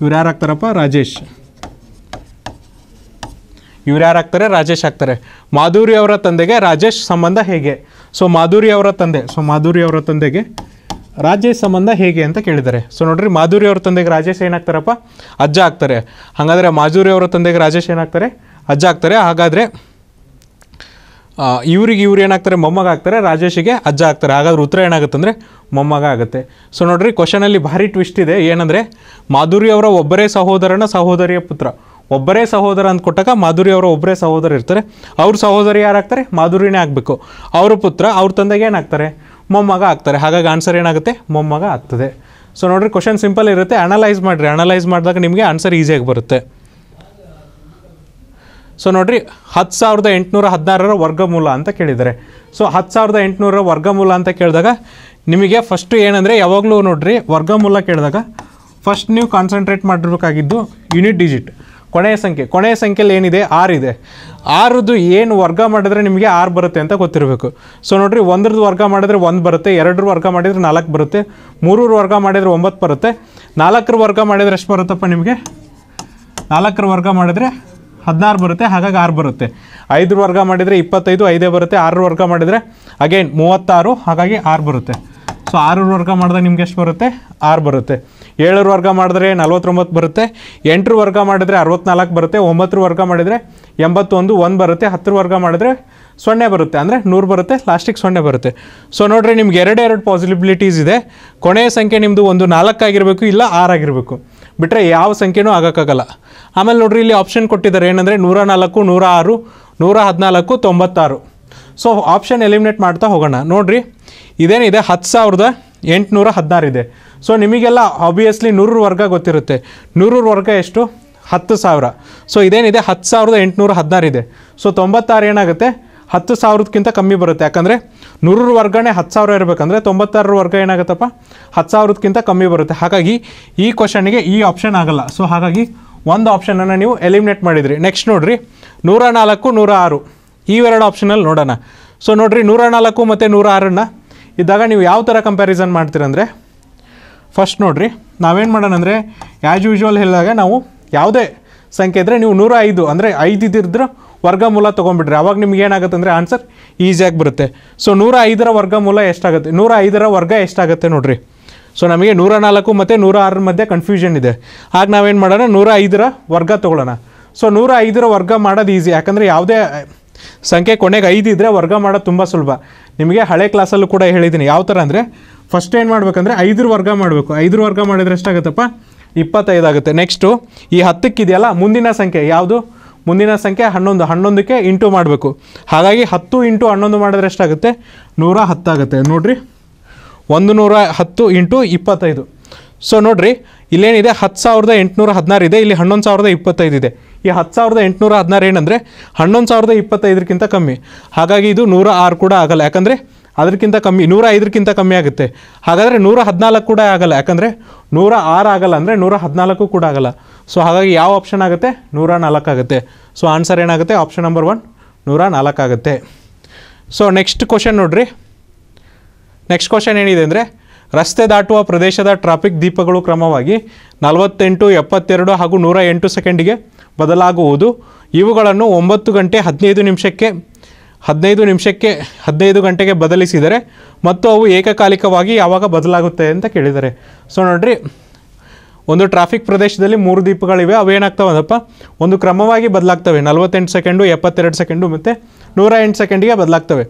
ಇವ್ರು ಯಾರಾಗ್ತಾರಪ್ಪ ರಾಜೇಶ್ ಇವ್ರು ಯಾರಾಗ್ತಾರೆ ರಾಜೇಶ್ ಆಗ್ತಾರೆ ಮಾಧುರಿ ಅವರ ತಂದೆಗೆ ರಾಜೇಶ್ ಸಂಬಂಧ ಹೇಗೆ ಸೊ ಮಾಧುರಿ ಅವರ ತಂದೆ ಸೊ ಮಾಧುರಿ ಅವರ ತಂದೆಗೆ ರಾಜೇಶ್ ಸಂಬಂಧ ಹೇಗೆ ಅಂತ ಕೇಳಿದ್ದಾರೆ ಸೊ ನೋಡ್ರಿ ಮಾಧುರಿ ಅವ್ರ ತಂದೆಗೆ ರಾಜೇಶ್ ಏನಾಗ್ತಾರಪ್ಪ ಅಜ್ಜ ಆಗ್ತಾರೆ ಹಾಗಾದರೆ ಮಾಧುರಿ ಅವರ ತಂದೆಗೆ ರಾಜೇಶ್ ಏನಾಗ್ತಾರೆ ಅಜ್ಜ ಆಗ್ತಾರೆ ಹಾಗಾದರೆ ಇವ್ರಿಗೆ ಇವ್ರು ಏನಾಗ್ತಾರೆ ಮೊಮ್ಮಗ ಆಗ್ತಾರೆ ರಾಜೇಶಿಗೆ ಅಜ್ಜ ಆಗ್ತಾರೆ ಹಾಗಾದ್ರೆ ಉತ್ತರ ಏನಾಗುತ್ತೆ ಅಂದರೆ ಮೊಮ್ಮಗ ಆಗುತ್ತೆ ಸೊ ನೋಡ್ರಿ ಕ್ವಶನಲ್ಲಿ ಭಾರಿ ಟ್ವಿಸ್ಟ್ ಇದೆ ಏನಂದರೆ ಮಾಧುರಿ ಅವರ ಒಬ್ಬರೇ ಸಹೋದರನ ಸಹೋದರಿಯ ಪುತ್ರ ಒಬ್ಬರೇ ಸಹೋದರ ಅಂತ ಕೊಟ್ಟಾಗ ಮಾಧುರಿ ಅವರ ಒಬ್ಬರೇ ಸಹೋದರ ಇರ್ತಾರೆ ಅವ್ರ ಸಹೋದರಿ ಯಾರಾಗ್ತಾರೆ ಮಾಧುರಿನೇ ಆಗಬೇಕು ಅವ್ರ ಪುತ್ರ ಅವ್ರ ತಂದೆಗೆ ಏನಾಗ್ತಾರೆ ಮೊಮ್ಮಗ ಆಗ್ತಾರೆ ಹಾಗಾಗಿ ಆನ್ಸರ್ ಏನಾಗುತ್ತೆ ಮೊಮ್ಮಗ ಆಗ್ತದೆ ಸೊ ನೋಡಿರಿ ಕ್ವಶನ್ ಸಿಂಪಲ್ ಇರುತ್ತೆ ಅನಲೈಸ್ ಮಾಡಿರಿ ಅನಲೈಸ್ ಮಾಡಿದಾಗ ನಿಮಗೆ ಆನ್ಸರ್ ಈಸಿಯಾಗಿ ಬರುತ್ತೆ ಸೊ ನೋಡಿರಿ ಹತ್ತು ಸಾವಿರದ ಎಂಟುನೂರ ಹದಿನಾರರ ವರ್ಗಮೂಲ ಅಂತ ಕೇಳಿದ್ದಾರೆ ಸೊ ಹತ್ತು ಸಾವಿರದ ಎಂಟುನೂರ ವರ್ಗಮೂಲ ಅಂತ ಕೇಳಿದಾಗ ನಿಮಗೆ ಫಸ್ಟು ಏನಂದರೆ ಯಾವಾಗಲೂ ನೋಡಿರಿ ವರ್ಗಮೂಲ ಕೇಳಿದಾಗ ಫಸ್ಟ್ ನೀವು ಕಾನ್ಸಂಟ್ರೇಟ್ ಮಾಡಿರ್ಬೇಕಾಗಿದ್ದು ಯೂನಿಟ್ ಡಿಜಿಟ್ ಕೊನೆಯ ಸಂಖ್ಯೆ ಕೊನೆಯ ಸಂಖ್ಯೆಯಲ್ಲಿ ಏನಿದೆ ಆರಿದೆ ಇದೆ ಆರದ್ದು ಏನು ವರ್ಗ ಮಾಡಿದ್ರೆ ನಿಮಗೆ ಆರು ಬರುತ್ತೆ ಅಂತ ಗೊತ್ತಿರಬೇಕು ಸೊ ನೋಡಿರಿ ಒಂದ್ರದ್ದು ವರ್ಗ ಮಾಡಿದರೆ ಒಂದು ಬರುತ್ತೆ ಎರಡರ ವರ್ಗ ಮಾಡಿದರೆ ನಾಲ್ಕು ಬರುತ್ತೆ ಮೂರರ ವರ್ಗ ಮಾಡಿದರೆ ಒಂಬತ್ತು ಬರುತ್ತೆ ನಾಲ್ಕರ ವರ್ಗ ಮಾಡಿದರೆ ಎಷ್ಟು ಬರುತ್ತಪ್ಪ ನಿಮಗೆ ನಾಲ್ಕರ ವರ್ಗ ಮಾಡಿದರೆ ಹದಿನಾರು ಬರುತ್ತೆ ಹಾಗಾಗಿ ಆರು ಬರುತ್ತೆ ಐದರ ವರ್ಗ ಮಾಡಿದರೆ ಇಪ್ಪತ್ತೈದು ಐದೇ ಬರುತ್ತೆ ಆರರ ವರ್ಗ ಮಾಡಿದರೆ ಅಗೇನ್ ಮೂವತ್ತಾರು ಹಾಗಾಗಿ ಆರು ಬರುತ್ತೆ ಸೊ ಆರರ ವರ್ಗ ಮಾಡಿದಾಗ ನಿಮ್ಗೆ ಎಷ್ಟು ಬರುತ್ತೆ ಆರು ಬರುತ್ತೆ ಏಳರ ವರ್ಗ ಮಾಡಿದ್ರೆ ನಲ್ವತ್ತೊಂಬತ್ತು ಬರುತ್ತೆ ಎಂಟರ ವರ್ಗ ಮಾಡಿದರೆ ಅರವತ್ನಾಲ್ಕು ಬರುತ್ತೆ ಒಂಬತ್ತರ ವರ್ಗ ಮಾಡಿದರೆ ಎಂಬತ್ತೊಂದು ಒಂದು ಬರುತ್ತೆ ಹತ್ತರ ವರ್ಗ ಮಾಡಿದ್ರೆ ಸೊನ್ನೆ ಬರುತ್ತೆ ಅಂದರೆ ನೂರು ಬರುತ್ತೆ ಲಾಸ್ಟಿಗೆ ಸೊನ್ನೆ ಬರುತ್ತೆ ಸೊ ನೋಡಿರಿ ನಿಮ್ಗೆ ಎರಡು ಪಾಸಿಬಿಲಿಟೀಸ್ ಇದೆ ಕೊನೆಯ ಸಂಖ್ಯೆ ನಿಮ್ಮದು ಒಂದು ನಾಲ್ಕಾಗಿರಬೇಕು ಇಲ್ಲ ಆರಾಗಿರಬೇಕು ಬಿಟ್ಟರೆ ಯಾವ ಸಂಖ್ಯೆನೂ ಆಗೋಕ್ಕಾಗಲ್ಲ ಆಮೇಲೆ ನೋಡ್ರಿ ಇಲ್ಲಿ ಆಪ್ಷನ್ ಕೊಟ್ಟಿದ್ದಾರೆ ಏನಂದರೆ ನೂರ ನಾಲ್ಕು ನೂರ ಆರು ನೂರ ಹದಿನಾಲ್ಕು ತೊಂಬತ್ತಾರು ಸೊ ಆಪ್ಷನ್ ಎಲಿಮಿನೇಟ್ ಮಾಡ್ತಾ ಹೋಗೋಣ ನೋಡಿರಿ ಇದೇನಿದೆ ಹತ್ತು ಸಾವಿರದ ಎಂಟುನೂರ ಹದಿನಾರಿದೆ ಸೊ ನಿಮಗೆಲ್ಲ ಆಬ್ವಿಯಸ್ಲಿ ನೂರರ ವರ್ಗ ಗೊತ್ತಿರುತ್ತೆ ನೂರರ ವರ್ಗ ಎಷ್ಟು ಹತ್ತು ಸಾವಿರ ಸೊ ಇದೇನಿದೆ ಹತ್ತು ಸಾವಿರದ ಎಂಟುನೂರ ಹದಿನಾರಿದೆ ಸೊ ತೊಂಬತ್ತಾರು ಏನಾಗುತ್ತೆ ಹತ್ತು ಸಾವಿರದಕ್ಕಿಂತ ಕಮ್ಮಿ ಬರುತ್ತೆ ಯಾಕಂದರೆ ನೂರರ ವರ್ಗನೇ ಹತ್ತು ಸಾವಿರ ಇರಬೇಕಂದ್ರೆ ತೊಂಬತ್ತಾರರ ವರ್ಗ ಏನಾಗುತ್ತಪ್ಪ ಹತ್ತು ಸಾವಿರದಕ್ಕಿಂತ ಕಮ್ಮಿ ಬರುತ್ತೆ ಹಾಗಾಗಿ ಈ ಕ್ವಶನಿಗೆ ಈ ಆಪ್ಷನ್ ಆಗಲ್ಲ ಸೊ ಹಾಗಾಗಿ ಒಂದು ಆಪ್ಷನನ್ನು ನೀವು ಎಲಿಮಿನೇಟ್ ಮಾಡಿದ್ರಿ ನೆಕ್ಸ್ಟ್ ನೋಡಿರಿ ನೂರ ನಾಲ್ಕು ನೂರ ಆರು ಇವೆರಡು ಆಪ್ಷನಲ್ಲಿ ನೋಡೋಣ ಸೊ ನೋಡಿರಿ ನೂರ ನಾಲ್ಕು ಮತ್ತು ನೂರ ಆರನ್ನು ಇದ್ದಾಗ ನೀವು ಯಾವ ಥರ ಕಂಪ್ಯಾರಿಸನ್ ಮಾಡ್ತೀರಂದರೆ ಫಸ್ಟ್ ನೋಡಿರಿ ನಾವೇನು ಮಾಡೋಣ ಅಂದರೆ ಆ್ಯಸ್ ಯೂಶ್ವಲ್ ಹೇಳಿದಾಗ ನಾವು ಯಾವುದೇ ಸಂಖ್ಯೆ ಇದ್ದರೆ ನೀವು ನೂರ ಐದು ಅಂದರೆ ಐದು ಇದ್ದಿದ್ರೆ ವರ್ಗಮೂಲ ತೊಗೊಂಬಿಡ್ರಿ ಅವಾಗ ನಿಮ್ಗೆ ಏನಾಗುತ್ತೆ ಅಂದರೆ ಆನ್ಸರ್ ಈಸಿಯಾಗಿ ಬರುತ್ತೆ ಸೊ ನೂರ ಐದರ ವರ್ಗಮೂಲ ಎಷ್ಟಾಗುತ್ತೆ ನೂರ ಐದರ ವರ್ಗ ಎಷ್ಟಾಗುತ್ತೆ ನೋಡಿರಿ ಸೊ ನಮಗೆ ನೂರ ನಾಲ್ಕು ಮತ್ತು ನೂರ ಆರರ ಮಧ್ಯೆ ಕನ್ಫ್ಯೂಷನ್ ಇದೆ ಆಗ ನಾವೇನು ಮಾಡೋಣ ನೂರ ಐದರ ವರ್ಗ ತೊಗೊಳ್ಳೋಣ ಸೊ ನೂರ ಐದರ ವರ್ಗ ಮಾಡೋದು ಈಸಿ ಯಾಕಂದರೆ ಯಾವುದೇ ಸಂಖ್ಯೆ ಕೊನೆಗೆ ಐದು ಇದ್ದರೆ ವರ್ಗ ಮಾಡೋದು ತುಂಬ ಸುಲಭ ನಿಮಗೆ ಹಳೆ ಕ್ಲಾಸಲ್ಲೂ ಕೂಡ ಹೇಳಿದ್ದೀನಿ ಯಾವ ಥರ ಅಂದರೆ ಫಸ್ಟ್ ಏನು ಮಾಡಬೇಕಂದ್ರೆ ಐದರ ವರ್ಗ ಮಾಡಬೇಕು ಐದರ ವರ್ಗ ಮಾಡಿದರೆ ಎಷ್ಟಾಗುತ್ತಪ್ಪ ಇಪ್ಪತ್ತೈದು ಆಗುತ್ತೆ ನೆಕ್ಸ್ಟು ಈ ಹತ್ತಕ್ಕಿದೆಯಲ್ಲ ಮುಂದಿನ ಸಂಖ್ಯೆ ಯಾವುದು ಮುಂದಿನ ಸಂಖ್ಯೆ ಹನ್ನೊಂದು ಹನ್ನೊಂದಕ್ಕೆ ಇಂಟು ಮಾಡಬೇಕು ಹಾಗಾಗಿ ಹತ್ತು ಇಂಟು ಹನ್ನೊಂದು ಮಾಡಿದ್ರೆ ಎಷ್ಟಾಗುತ್ತೆ ನೂರ ಹತ್ತಾಗುತ್ತೆ ನೋಡಿರಿ ಒಂದು ನೂರ ಹತ್ತು ಇಂಟು ಇಪ್ಪತ್ತೈದು ಸೊ ನೋಡಿರಿ ಇಲ್ಲೇನಿದೆ ಹತ್ತು ಸಾವಿರದ ಎಂಟುನೂರ ಹದಿನಾರು ಇದೆ ಇಲ್ಲಿ ಹನ್ನೊಂದು ಸಾವಿರದ ಇಪ್ಪತ್ತೈದು ಇದೆ ಈ ಹತ್ತು ಸಾವಿರದ ಎಂಟುನೂರ ಹದಿನಾರು ಏನಂದರೆ ಹನ್ನೊಂದು ಸಾವಿರದ ಇಪ್ಪತ್ತೈದಕ್ಕಿಂತ ಕಮ್ಮಿ ಹಾಗಾಗಿ ಇದು ನೂರ ಆರು ಕೂಡ ಆಗಲ್ಲ ಯಾಕಂದರೆ ಅದಕ್ಕಿಂತ ಕಮ್ಮಿ ನೂರ ಐದಕ್ಕಿಂತ ಕಮ್ಮಿ ಆಗುತ್ತೆ ಹಾಗಾದರೆ ನೂರ ಹದಿನಾಲ್ಕು ಕೂಡ ಆಗಲ್ಲ ಯಾಕಂದರೆ ನೂರ ಆರು ಆಗಲ್ಲ ಅಂದರೆ ನೂರ ಹದಿನಾಲ್ಕು ಕೂಡ ಆಗಲ್ಲ ಸೊ ಹಾಗಾಗಿ ಯಾವ ಆಪ್ಷನ್ ಆಗುತ್ತೆ ನೂರ ನಾಲ್ಕು ಆಗುತ್ತೆ ಸೊ ಆನ್ಸರ್ ಏನಾಗುತ್ತೆ ಆಪ್ಷನ್ ನಂಬರ್ ಒನ್ ನೂರ ನಾಲ್ಕು ಆಗುತ್ತೆ ಸೊ ನೆಕ್ಸ್ಟ್ ಕ್ವಶನ್ ನೋಡಿರಿ ನೆಕ್ಸ್ಟ್ ಕ್ವಶನ್ ಏನಿದೆ ಅಂದರೆ ರಸ್ತೆ ದಾಟುವ ಪ್ರದೇಶದ ಟ್ರಾಫಿಕ್ ದೀಪಗಳು ಕ್ರಮವಾಗಿ ನಲವತ್ತೆಂಟು ಎಪ್ಪತ್ತೆರಡು ಹಾಗೂ ನೂರ ಎಂಟು ಸೆಕೆಂಡಿಗೆ ಬದಲಾಗುವುದು ಇವುಗಳನ್ನು ಒಂಬತ್ತು ಗಂಟೆ ಹದಿನೈದು ನಿಮಿಷಕ್ಕೆ ಹದಿನೈದು ನಿಮಿಷಕ್ಕೆ ಹದಿನೈದು ಗಂಟೆಗೆ ಬದಲಿಸಿದರೆ ಮತ್ತು ಅವು ಏಕಕಾಲಿಕವಾಗಿ ಯಾವಾಗ ಬದಲಾಗುತ್ತೆ ಅಂತ ಕೇಳಿದರೆ ಸೊ ನೋಡ್ರಿ ಒಂದು ಟ್ರಾಫಿಕ್ ಪ್ರದೇಶದಲ್ಲಿ ಮೂರು ದೀಪಗಳಿವೆ ಅವೇನಾಗ್ತಾವಂದಪ್ಪ ಒಂದು ಕ್ರಮವಾಗಿ ಬದಲಾಗ್ತವೆ ನಲವತ್ತೆಂಟು ಸೆಕೆಂಡು ಎಪ್ಪತ್ತೆರಡು ಸೆಕೆಂಡು ಮತ್ತು ನೂರ ಎಂಟು ಸೆಕೆಂಡಿಗೆ ಬದಲಾಗ್ತವೆ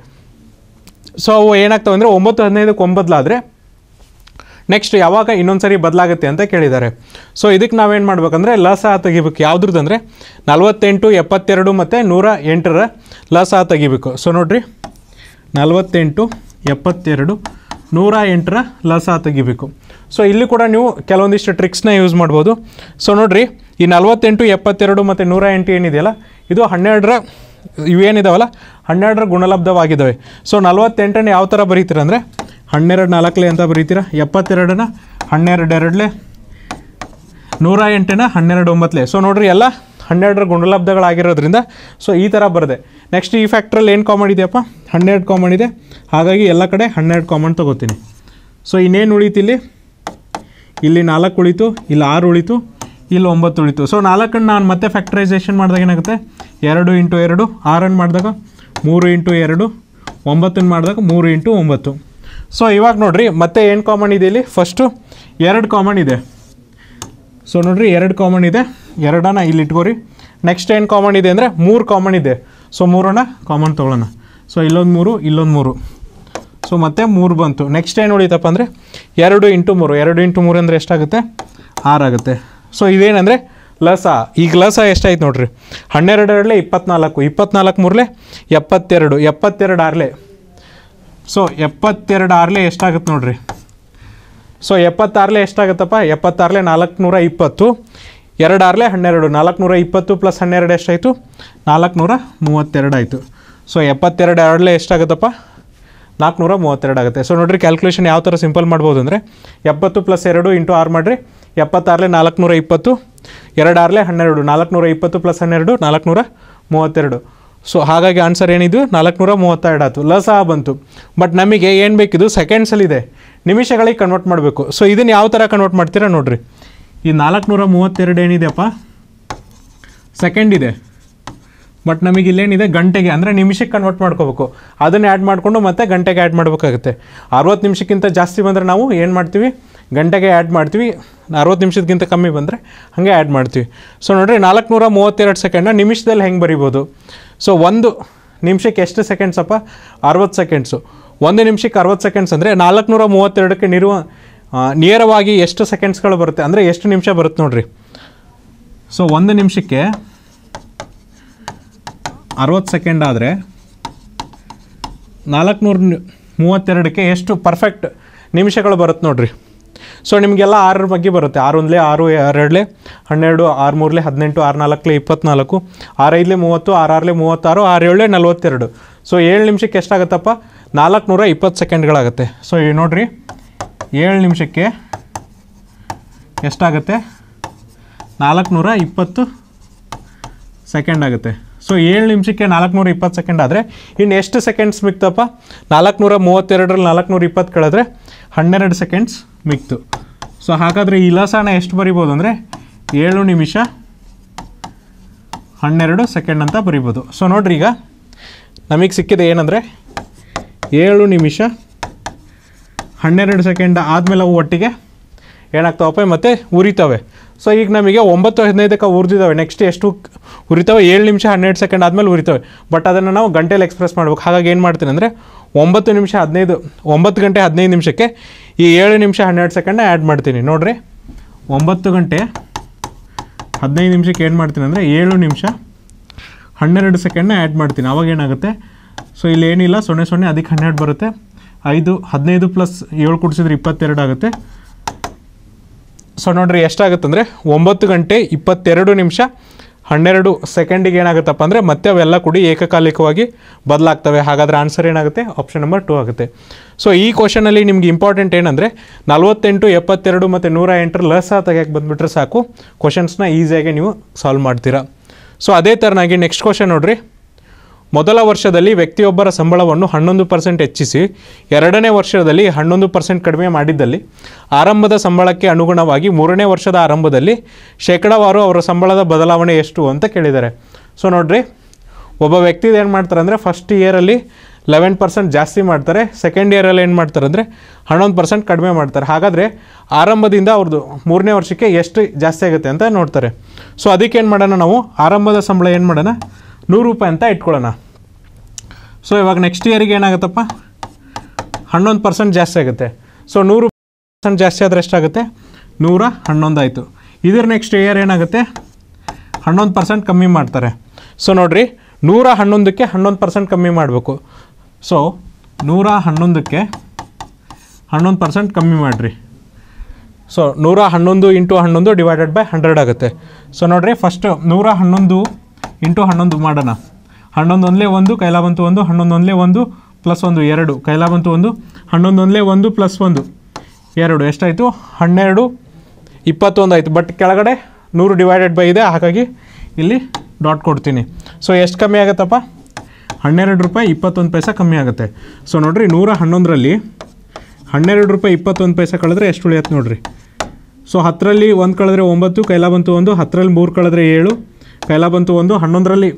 ಸೊ ಅವು ಏನಾಗ್ತವೆ ಅಂದರೆ ಒಂಬತ್ತು ಹದಿನೈದಕ್ಕೆ ಒಂಬದಲಾದರೆ ನೆಕ್ಸ್ಟ್ ಯಾವಾಗ ಇನ್ನೊಂದು ಸರಿ ಬದಲಾಗುತ್ತೆ ಅಂತ ಕೇಳಿದ್ದಾರೆ ಸೊ ಇದಕ್ಕೆ ನಾವೇನು ಮಾಡ್ಬೇಕಂದ್ರೆ ಲಸ ತೆಗಿಬೇಕು ಯಾವುದ್ರದ್ದು ಅಂದರೆ ನಲವತ್ತೆಂಟು ಎಪ್ಪತ್ತೆರಡು ಮತ್ತು ನೂರ ಎಂಟರ ಲಸ ತೆಗಿಬೇಕು ಸೊ ನೋಡಿರಿ ನಲ್ವತ್ತೆಂಟು ಎಪ್ಪತ್ತೆರಡು ನೂರ ಎಂಟರ ಲಸ ತೆಗಿಬೇಕು ಸೊ ಇಲ್ಲಿ ಕೂಡ ನೀವು ಕೆಲವೊಂದಿಷ್ಟು ಟ್ರಿಕ್ಸ್ನ ಯೂಸ್ ಮಾಡ್ಬೋದು ಸೊ ನೋಡ್ರಿ ಈ ನಲವತ್ತೆಂಟು ಎಪ್ಪತ್ತೆರಡು ಮತ್ತು ನೂರ ಎಂಟು ಏನಿದೆಯಲ್ಲ ಇದು ಹನ್ನೆರಡರ ಇವೇನಿದಾವಲ್ಲ ಹನ್ನೆರಡರ ಗುಣಲಬ್ಧವಾಗಿದ್ದಾವೆ ಸೊ ನಲವತ್ತೆಂಟನ್ನು ಯಾವ ಥರ ಬರೀತೀರಂದರೆ ಹನ್ನೆರಡು ನಾಲ್ಕಲೆ ಅಂತ ಬರೀತೀರ ಎಪ್ಪತ್ತೆರಡನ ಎರಡಲೆ ನೂರ ಎಂಟನ ಹನ್ನೆರಡು ಒಂಬತ್ತಲೆ ಸೊ ನೋಡಿರಿ ಎಲ್ಲ ಹನ್ನೆರಡರ ಗುಣಲಬ್ಧಗಳಾಗಿರೋದ್ರಿಂದ ಸೊ ಈ ಥರ ಬರದೆ ನೆಕ್ಸ್ಟ್ ಈ ಫ್ಯಾಕ್ಟ್ರಲ್ಲಿ ಏನು ಕಾಮನ್ ಇದೆಯಪ್ಪ ಹನ್ನೆರಡು ಕಾಮನ್ ಇದೆ ಹಾಗಾಗಿ ಎಲ್ಲ ಕಡೆ ಹನ್ನೆರಡು ಕಾಮನ್ ತೊಗೋತೀನಿ ಸೊ ಇನ್ನೇನು ಇಲ್ಲಿ ಇಲ್ಲಿ ನಾಲ್ಕು ಉಳಿತು ಇಲ್ಲಿ ಆರು ಉಳಿತು ಇಲ್ಲಿ ಒಂಬತ್ತು ಉಳಿತು ಸೊ ನಾಲ್ಕನ್ನು ನಾನು ಮತ್ತೆ ಫ್ಯಾಕ್ಟ್ರೈಸೇಷನ್ ಮಾಡಿದಾಗ ಏನಾಗುತ್ತೆ ಎರಡು ಇಂಟು ಎರಡು ಆರನ್ನು ಮಾಡಿದಾಗ ಮೂರು ಇಂಟು ಎರಡು ಒಂಬತ್ತನ್ನು ಮಾಡಿದಾಗ ಮೂರು ಇಂಟು ಒಂಬತ್ತು ಸೊ ಇವಾಗ ನೋಡ್ರಿ ಮತ್ತೆ ಏನು ಕಾಮನ್ ಇದೆ ಇಲ್ಲಿ ಫಸ್ಟು ಎರಡು ಕಾಮನ್ ಇದೆ ಸೊ ನೋಡ್ರಿ ಎರಡು ಕಾಮನ್ ಇದೆ ಎರಡನ್ನ ಇಲ್ಲಿ ಇಟ್ಕೋರಿ ನೆಕ್ಸ್ಟ್ ಏನು ಕಾಮನ್ ಇದೆ ಅಂದರೆ ಮೂರು ಕಾಮನ್ ಇದೆ ಸೊ ಮೂರನ್ನ ಕಾಮನ್ ತೊಗೊಳ್ಳೋಣ ಸೊ ಇಲ್ಲೊಂದು ಮೂರು ಇಲ್ಲೊಂದು ಮೂರು ಸೊ ಮತ್ತೆ ಮೂರು ಬಂತು ನೆಕ್ಸ್ಟ್ ಏನು ಉಳಿತಪ್ಪ ಅಂದರೆ ಎರಡು ಇಂಟು ಮೂರು ಎರಡು ಇಂಟು ಮೂರು ಅಂದರೆ ಎಷ್ಟಾಗುತ್ತೆ ಆರಾಗುತ್ತೆ ಸೊ ಇದೇನಂದರೆ ಲಸ ಈಗ ಲಸ ಎಷ್ಟಾಯ್ತು ನೋಡ್ರಿ ಹನ್ನೆರಡರಲ್ಲೇ ಇಪ್ಪತ್ನಾಲ್ಕು ಇಪ್ಪತ್ನಾಲ್ಕು ಮೂರಲೆ ಎಪ್ಪತ್ತೆರಡು ಎಪ್ಪತ್ತೆರಡು ಆರಲೆ ಸೊ ಎಪ್ಪತ್ತೆರಡು ಆರ್ಲೆ ಎಷ್ಟಾಗುತ್ತೆ ನೋಡ್ರಿ ಸೊ ಎಪ್ಪತ್ತಾರ್ಲೆ ಎಷ್ಟಾಗುತ್ತಪ್ಪ ಎಪ್ಪತ್ತಾರ್ಲೆ ನಾಲ್ಕುನೂರ ಇಪ್ಪತ್ತು ಎರಡು ಆರ್ಲೆ ಹನ್ನೆರಡು ನಾಲ್ಕುನೂರ ಇಪ್ಪತ್ತು ಪ್ಲಸ್ ಹನ್ನೆರಡು ಎಷ್ಟಾಯಿತು ನಾಲ್ಕುನೂರ ಮೂವತ್ತೆರಡು ಆಯಿತು ಸೊ ಎಪ್ಪತ್ತೆರಡು ಎರಡಲೇ ಎಷ್ಟಾಗುತ್ತಪ್ಪ ನಾಲ್ಕುನೂರ ಮೂವತ್ತೆರಡು ಆಗುತ್ತೆ ಸೊ ನೋಡಿರಿ ಕ್ಯಾಲ್ಕುಲೇಷನ್ ಯಾವ ಥರ ಸಿಂಪಲ್ ಮಾಡ್ಬೋದು ಅಂದರೆ ಎಪ್ಪತ್ತು ಪ್ಲಸ್ ಎರಡು ಇಂಟು ಆರು ಮಾಡಿರಿ ಎಪ್ಪತ್ತಾರಲೆ ನಾಲ್ಕುನೂರ ಇಪ್ಪತ್ತು ಎರಡು ಆರ್ಲೆ ಹನ್ನೆರಡು ನಾಲ್ಕುನೂರ ಇಪ್ಪತ್ತು ಪ್ಲಸ್ ಹನ್ನೆರಡು ನಾಲ್ಕುನೂರ ಮೂವತ್ತೆರಡು ಸೊ ಹಾಗಾಗಿ ಆನ್ಸರ್ ಏನಿದು ನಾಲ್ಕುನೂರ ಮೂವತ್ತೆರಡು ಆಯಿತು ಲಸ ಬಂತು ಬಟ್ ನಮಗೆ ಏನು ಬೇಕಿದು ಸೆಕೆಂಡ್ಸಲ್ಲಿದೆ ನಿಮಿಷಗಳಿಗೆ ಕನ್ವರ್ಟ್ ಮಾಡಬೇಕು ಸೊ ಇದನ್ನು ಯಾವ ಥರ ಕನ್ವರ್ಟ್ ಮಾಡ್ತೀರಾ ನೋಡಿರಿ ಈ ನಾಲ್ಕುನೂರ ಮೂವತ್ತೆರಡು ಏನಿದೆಯಪ್ಪ ಸೆಕೆಂಡ್ ಇದೆ ಬಟ್ ನಮಗೆ ಇಲ್ಲೇನಿದೆ ಗಂಟೆಗೆ ಅಂದರೆ ನಿಮಿಷಕ್ಕೆ ಕನ್ವರ್ಟ್ ಮಾಡ್ಕೋಬೇಕು ಅದನ್ನು ಆ್ಯಡ್ ಮಾಡಿಕೊಂಡು ಮತ್ತೆ ಗಂಟೆಗೆ ಆ್ಯಡ್ ಮಾಡಬೇಕಾಗುತ್ತೆ ಅರವತ್ತು ನಿಮಿಷಕ್ಕಿಂತ ಜಾಸ್ತಿ ಬಂದರೆ ನಾವು ಏನು ಮಾಡ್ತೀವಿ ಗಂಟೆಗೆ ಆ್ಯಡ್ ಮಾಡ್ತೀವಿ ಅರವತ್ತು ನಿಮಿಷದಕ್ಕಿಂತ ಕಮ್ಮಿ ಬಂದರೆ ಹಾಗೆ ಆ್ಯಡ್ ಮಾಡ್ತೀವಿ ಸೊ ನೋಡಿರಿ ನಾಲ್ಕುನೂರ ಮೂವತ್ತೆರಡು ಸೆಕೆಂಡ್ನ ನಿಮಿಷದಲ್ಲಿ ಹೆಂಗೆ ಬರಿಬೋದು ಸೊ ಒಂದು ನಿಮಿಷಕ್ಕೆ ಎಷ್ಟು ಸೆಕೆಂಡ್ಸ್ ಅಪ್ಪ ಅರವತ್ತು ಸೆಕೆಂಡ್ಸು ಒಂದು ನಿಮಿಷಕ್ಕೆ ಅರವತ್ತು ಸೆಕೆಂಡ್ಸ್ ಅಂದರೆ ನಾಲ್ಕುನೂರ ಮೂವತ್ತೆರಡಕ್ಕೆ ನಿರುವ ನೇರವಾಗಿ ಎಷ್ಟು ಸೆಕೆಂಡ್ಸ್ಗಳು ಬರುತ್ತೆ ಅಂದರೆ ಎಷ್ಟು ನಿಮಿಷ ಬರುತ್ತೆ ನೋಡ್ರಿ ಸೊ ಒಂದು ನಿಮಿಷಕ್ಕೆ ಅರವತ್ತು ಸೆಕೆಂಡ್ ಆದರೆ ನಾಲ್ಕುನೂರ ಮೂವತ್ತೆರಡಕ್ಕೆ ಎಷ್ಟು ಪರ್ಫೆಕ್ಟ್ ನಿಮಿಷಗಳು ಬರುತ್ತೆ ನೋಡ್ರಿ ಸೊ ನಿಮಗೆಲ್ಲ ಆರರ ಬಗ್ಗೆ ಬರುತ್ತೆ ಆರೊಂದಲೇ ಆರು ಎರಡಲೆ ಹನ್ನೆರಡು ಆರು ಮೂರಲೆ ಹದಿನೆಂಟು ಆರು ನಾಲ್ಕಲೆ ಇಪ್ಪತ್ತ್ನಾಲ್ಕು ಆರೈದಲೆ ಮೂವತ್ತು ಆರಾರಲೇ ಮೂವತ್ತಾರು ಆರು ಆರೇಳೇ ನಲ್ವತ್ತೆರಡು ಸೊ ಏಳು ನಿಮಿಷಕ್ಕೆ ಎಷ್ಟಾಗುತ್ತಪ್ಪ ನಾಲ್ಕುನೂರ ಇಪ್ಪತ್ತು ಸೆಕೆಂಡ್ಗಳಾಗುತ್ತೆ ಸೊ ನೋಡಿರಿ ಏಳು ನಿಮಿಷಕ್ಕೆ ಎಷ್ಟಾಗುತ್ತೆ ನಾಲ್ಕುನೂರ ಇಪ್ಪತ್ತು ಸೆಕೆಂಡ್ ಆಗುತ್ತೆ ಸೊ ಏಳು ನಿಮಿಷಕ್ಕೆ ನಾಲ್ಕುನೂರ ಇಪ್ಪತ್ತು ಸೆಕೆಂಡ್ ಆದರೆ ಇನ್ನು ಎಷ್ಟು ಸೆಕೆಂಡ್ಸ್ ಮಿಕ್ತಪ್ಪ ನಾಲ್ಕುನೂರ ಮೂವತ್ತೆರಡರಲ್ಲಿ ನಾಲ್ಕುನೂರ ಇಪ್ಪತ್ತು ಕಳೆದ್ರೆ ಹನ್ನೆರಡು ಸೆಕೆಂಡ್ಸ್ ಮಿಕ್ತು ಸೊ ಹಾಗಾದರೆ ಈ ಎಷ್ಟು ಬರಿಬೋದು ಅಂದರೆ ಏಳು ನಿಮಿಷ ಹನ್ನೆರಡು ಸೆಕೆಂಡ್ ಅಂತ ಬರಿಬೋದು ಸೊ ನೋಡ್ರಿ ಈಗ ನಮಗೆ ಸಿಕ್ಕಿದೆ ಏನಂದರೆ ಏಳು ನಿಮಿಷ ಹನ್ನೆರಡು ಸೆಕೆಂಡ್ ಆದಮೇಲೆ ಅವು ಒಟ್ಟಿಗೆ ಏನಾಗ್ತಾವಪ್ಪ ಮತ್ತು ಉರಿತವೆ ಸೊ ಈಗ ನಮಗೆ ಒಂಬತ್ತು ಹದಿನೈದಕ್ಕೆ ಉರಿದಿದ್ದಾವೆ ನೆಕ್ಸ್ಟ್ ಎಷ್ಟು ಉರಿತಾವೆ ಏಳು ನಿಮಿಷ ಹನ್ನೆರಡು ಸೆಕೆಂಡ್ ಆದಮೇಲೆ ಉರಿತಾವೆ ಬಟ್ ಅದನ್ನು ನಾವು ಗಂಟೆಲಿ ಎಕ್ಸ್ಪ್ರೆಸ್ ಮಾಡ್ಬೇಕು ಹಾಗಾಗಿ ಏನು ಮಾಡ್ತೀನಿ ಅಂದರೆ ಒಂಬತ್ತು ನಿಮಿಷ ಹದಿನೈದು ಒಂಬತ್ತು ಗಂಟೆ ಹದಿನೈದು ನಿಮಿಷಕ್ಕೆ ಈ ಏಳು ನಿಮಿಷ ಹನ್ನೆರಡು ಸೆಕೆಂಡ್ನ ಆ್ಯಡ್ ಮಾಡ್ತೀನಿ ನೋಡಿರಿ ಒಂಬತ್ತು ಗಂಟೆ ಹದಿನೈದು ನಿಮಿಷಕ್ಕೆ ಏನು ಮಾಡ್ತೀನಿ ಅಂದರೆ ಏಳು ನಿಮಿಷ ಹನ್ನೆರಡು ಸೆಕೆಂಡ್ನ ಆ್ಯಡ್ ಮಾಡ್ತೀನಿ ಅವಾಗ ಏನಾಗುತ್ತೆ ಸೊ ಇಲ್ಲಿ ಏನಿಲ್ಲ ಸೊನ್ನೆ ಸೊನ್ನೆ ಅದಕ್ಕೆ ಹನ್ನೆರಡು ಬರುತ್ತೆ ಐದು ಹದಿನೈದು ಪ್ಲಸ್ ಏಳು ಕುಡಿಸಿದ್ರೆ ಇಪ್ಪತ್ತೆರಡು ಆಗುತ್ತೆ ಸೊ ನೋಡಿರಿ ಎಷ್ಟಾಗುತ್ತಂದರೆ ಒಂಬತ್ತು ಗಂಟೆ ಇಪ್ಪತ್ತೆರಡು ನಿಮಿಷ ಹನ್ನೆರಡು ಸೆಕೆಂಡಿಗೆ ಏನಾಗುತ್ತಪ್ಪ ಅಂದರೆ ಮತ್ತೆ ಅವೆಲ್ಲ ಕೂಡಿ ಏಕಕಾಲಿಕವಾಗಿ ಬದಲಾಗ್ತವೆ ಹಾಗಾದರೆ ಆನ್ಸರ್ ಏನಾಗುತ್ತೆ ಆಪ್ಷನ್ ನಂಬರ್ ಟೂ ಆಗುತ್ತೆ ಸೊ ಈ ಕ್ವಶನಲ್ಲಿ ನಿಮ್ಗೆ ಇಂಪಾರ್ಟೆಂಟ್ ಏನಂದರೆ ನಲ್ವತ್ತೆಂಟು ಎಪ್ಪತ್ತೆರಡು ಮತ್ತು ನೂರ ಎಂಟರ ಲಸ ತೆಗೆಯಕ್ಕೆ ಬಂದುಬಿಟ್ರೆ ಸಾಕು ಕ್ವಶನ್ಸ್ನ ಈಸಿಯಾಗಿ ನೀವು ಸಾಲ್ವ್ ಮಾಡ್ತೀರಾ ಸೊ ಅದೇ ಥರನಾಗಿ ನೆಕ್ಸ್ಟ್ ಕ್ವಶನ್ ನೋಡಿರಿ ಮೊದಲ ವರ್ಷದಲ್ಲಿ ವ್ಯಕ್ತಿಯೊಬ್ಬರ ಸಂಬಳವನ್ನು ಹನ್ನೊಂದು ಪರ್ಸೆಂಟ್ ಹೆಚ್ಚಿಸಿ ಎರಡನೇ ವರ್ಷದಲ್ಲಿ ಹನ್ನೊಂದು ಪರ್ಸೆಂಟ್ ಕಡಿಮೆ ಮಾಡಿದ್ದಲ್ಲಿ ಆರಂಭದ ಸಂಬಳಕ್ಕೆ ಅನುಗುಣವಾಗಿ ಮೂರನೇ ವರ್ಷದ ಆರಂಭದಲ್ಲಿ ಶೇಕಡಾವಾರು ಅವರ ಸಂಬಳದ ಬದಲಾವಣೆ ಎಷ್ಟು ಅಂತ ಕೇಳಿದ್ದಾರೆ ಸೊ ನೋಡಿರಿ ಒಬ್ಬ ವ್ಯಕ್ತಿ ಏನು ಮಾಡ್ತಾರೆ ಅಂದರೆ ಫಸ್ಟ್ ಇಯರಲ್ಲಿ ಲೆವೆನ್ ಪರ್ಸೆಂಟ್ ಜಾಸ್ತಿ ಮಾಡ್ತಾರೆ ಸೆಕೆಂಡ್ ಇಯರಲ್ಲಿ ಏನು ಮಾಡ್ತಾರೆ ಅಂದರೆ ಹನ್ನೊಂದು ಪರ್ಸೆಂಟ್ ಕಡಿಮೆ ಮಾಡ್ತಾರೆ ಹಾಗಾದರೆ ಆರಂಭದಿಂದ ಅವ್ರದ್ದು ಮೂರನೇ ವರ್ಷಕ್ಕೆ ಎಷ್ಟು ಜಾಸ್ತಿ ಆಗುತ್ತೆ ಅಂತ ನೋಡ್ತಾರೆ ಸೊ ಅದಕ್ಕೆ ಏನು ಮಾಡೋಣ ನಾವು ಆರಂಭದ ಸಂಬಳ ಏನು ಮಾಡೋಣ ನೂರು ರೂಪಾಯಿ ಅಂತ ಇಟ್ಕೊಳ್ಳೋಣ ಸೊ ಇವಾಗ ನೆಕ್ಸ್ಟ್ ಇಯರಿಗೆ ಏನಾಗುತ್ತಪ್ಪ ಹನ್ನೊಂದು ಪರ್ಸೆಂಟ್ ಜಾಸ್ತಿ ಆಗುತ್ತೆ ಸೊ ನೂರು ಪರ್ಸೆಂಟ್ ಜಾಸ್ತಿ ಆದರೆ ಎಷ್ಟಾಗುತ್ತೆ ನೂರ ಹನ್ನೊಂದು ಆಯಿತು ಇದ್ರ ನೆಕ್ಸ್ಟ್ ಇಯರ್ ಏನಾಗುತ್ತೆ ಹನ್ನೊಂದು ಪರ್ಸೆಂಟ್ ಕಮ್ಮಿ ಮಾಡ್ತಾರೆ ಸೊ ನೋಡಿರಿ ನೂರ ಹನ್ನೊಂದಕ್ಕೆ ಹನ್ನೊಂದು ಪರ್ಸೆಂಟ್ ಕಮ್ಮಿ ಮಾಡಬೇಕು ಸೊ ನೂರ ಹನ್ನೊಂದಕ್ಕೆ ಹನ್ನೊಂದು ಪರ್ಸೆಂಟ್ ಕಮ್ಮಿ ಮಾಡಿರಿ ಸೊ ನೂರ ಹನ್ನೊಂದು ಇಂಟು ಹನ್ನೊಂದು ಡಿವೈಡೆಡ್ ಬೈ ಹಂಡ್ರೆಡ್ ಆಗುತ್ತೆ ಸೊ ನೋಡಿರಿ ಫಸ್ಟು ನೂರ ಹನ್ನೊಂದು ಇಂಟು ಹನ್ನೊಂದು ಮಾಡೋಣ ಹನ್ನೊಂದೊಂದಲೇ ಒಂದು ಕೈಲಾಬಂತು ಬಂತು ಒಂದು ಹನ್ನೊಂದೊಂದಲೇ ಒಂದು ಪ್ಲಸ್ ಒಂದು ಎರಡು ಕೈಲಾಬಂತು ಬಂತು ಒಂದು ಹನ್ನೊಂದೊಂದಲೇ ಒಂದು ಪ್ಲಸ್ ಒಂದು ಎರಡು ಎಷ್ಟಾಯಿತು ಹನ್ನೆರಡು ಇಪ್ಪತ್ತೊಂದು ಆಯಿತು ಬಟ್ ಕೆಳಗಡೆ ನೂರು ಡಿವೈಡೆಡ್ ಬೈ ಇದೆ ಹಾಗಾಗಿ ಇಲ್ಲಿ ಡಾಟ್ ಕೊಡ್ತೀನಿ ಸೊ ಎಷ್ಟು ಕಮ್ಮಿ ಆಗುತ್ತಪ್ಪ ಹನ್ನೆರಡು ರೂಪಾಯಿ ಇಪ್ಪತ್ತೊಂದು ಪೈಸೆ ಕಮ್ಮಿ ಆಗುತ್ತೆ ಸೊ ನೋಡಿರಿ ನೂರ ಹನ್ನೊಂದರಲ್ಲಿ ಹನ್ನೆರಡು ರೂಪಾಯಿ ಇಪ್ಪತ್ತೊಂದು ಪೈಸೆ ಕಳೆದ್ರೆ ಎಷ್ಟು ಉಳಿಯತ್ತೆ ನೋಡಿರಿ ಸೊ ಹತ್ತರಲ್ಲಿ ಒಂದು ಕಳೆದ್ರೆ ಒಂಬತ್ತು ಕೈಲಾಬಂತು ಒಂದು ಹತ್ತರಲ್ಲಿ ಮೂರು ಕಳೆದ್ರೆ ಏಳು ಕೈಲ ಬಂತು ಒಂದು ಹನ್ನೊಂದರಲ್ಲಿ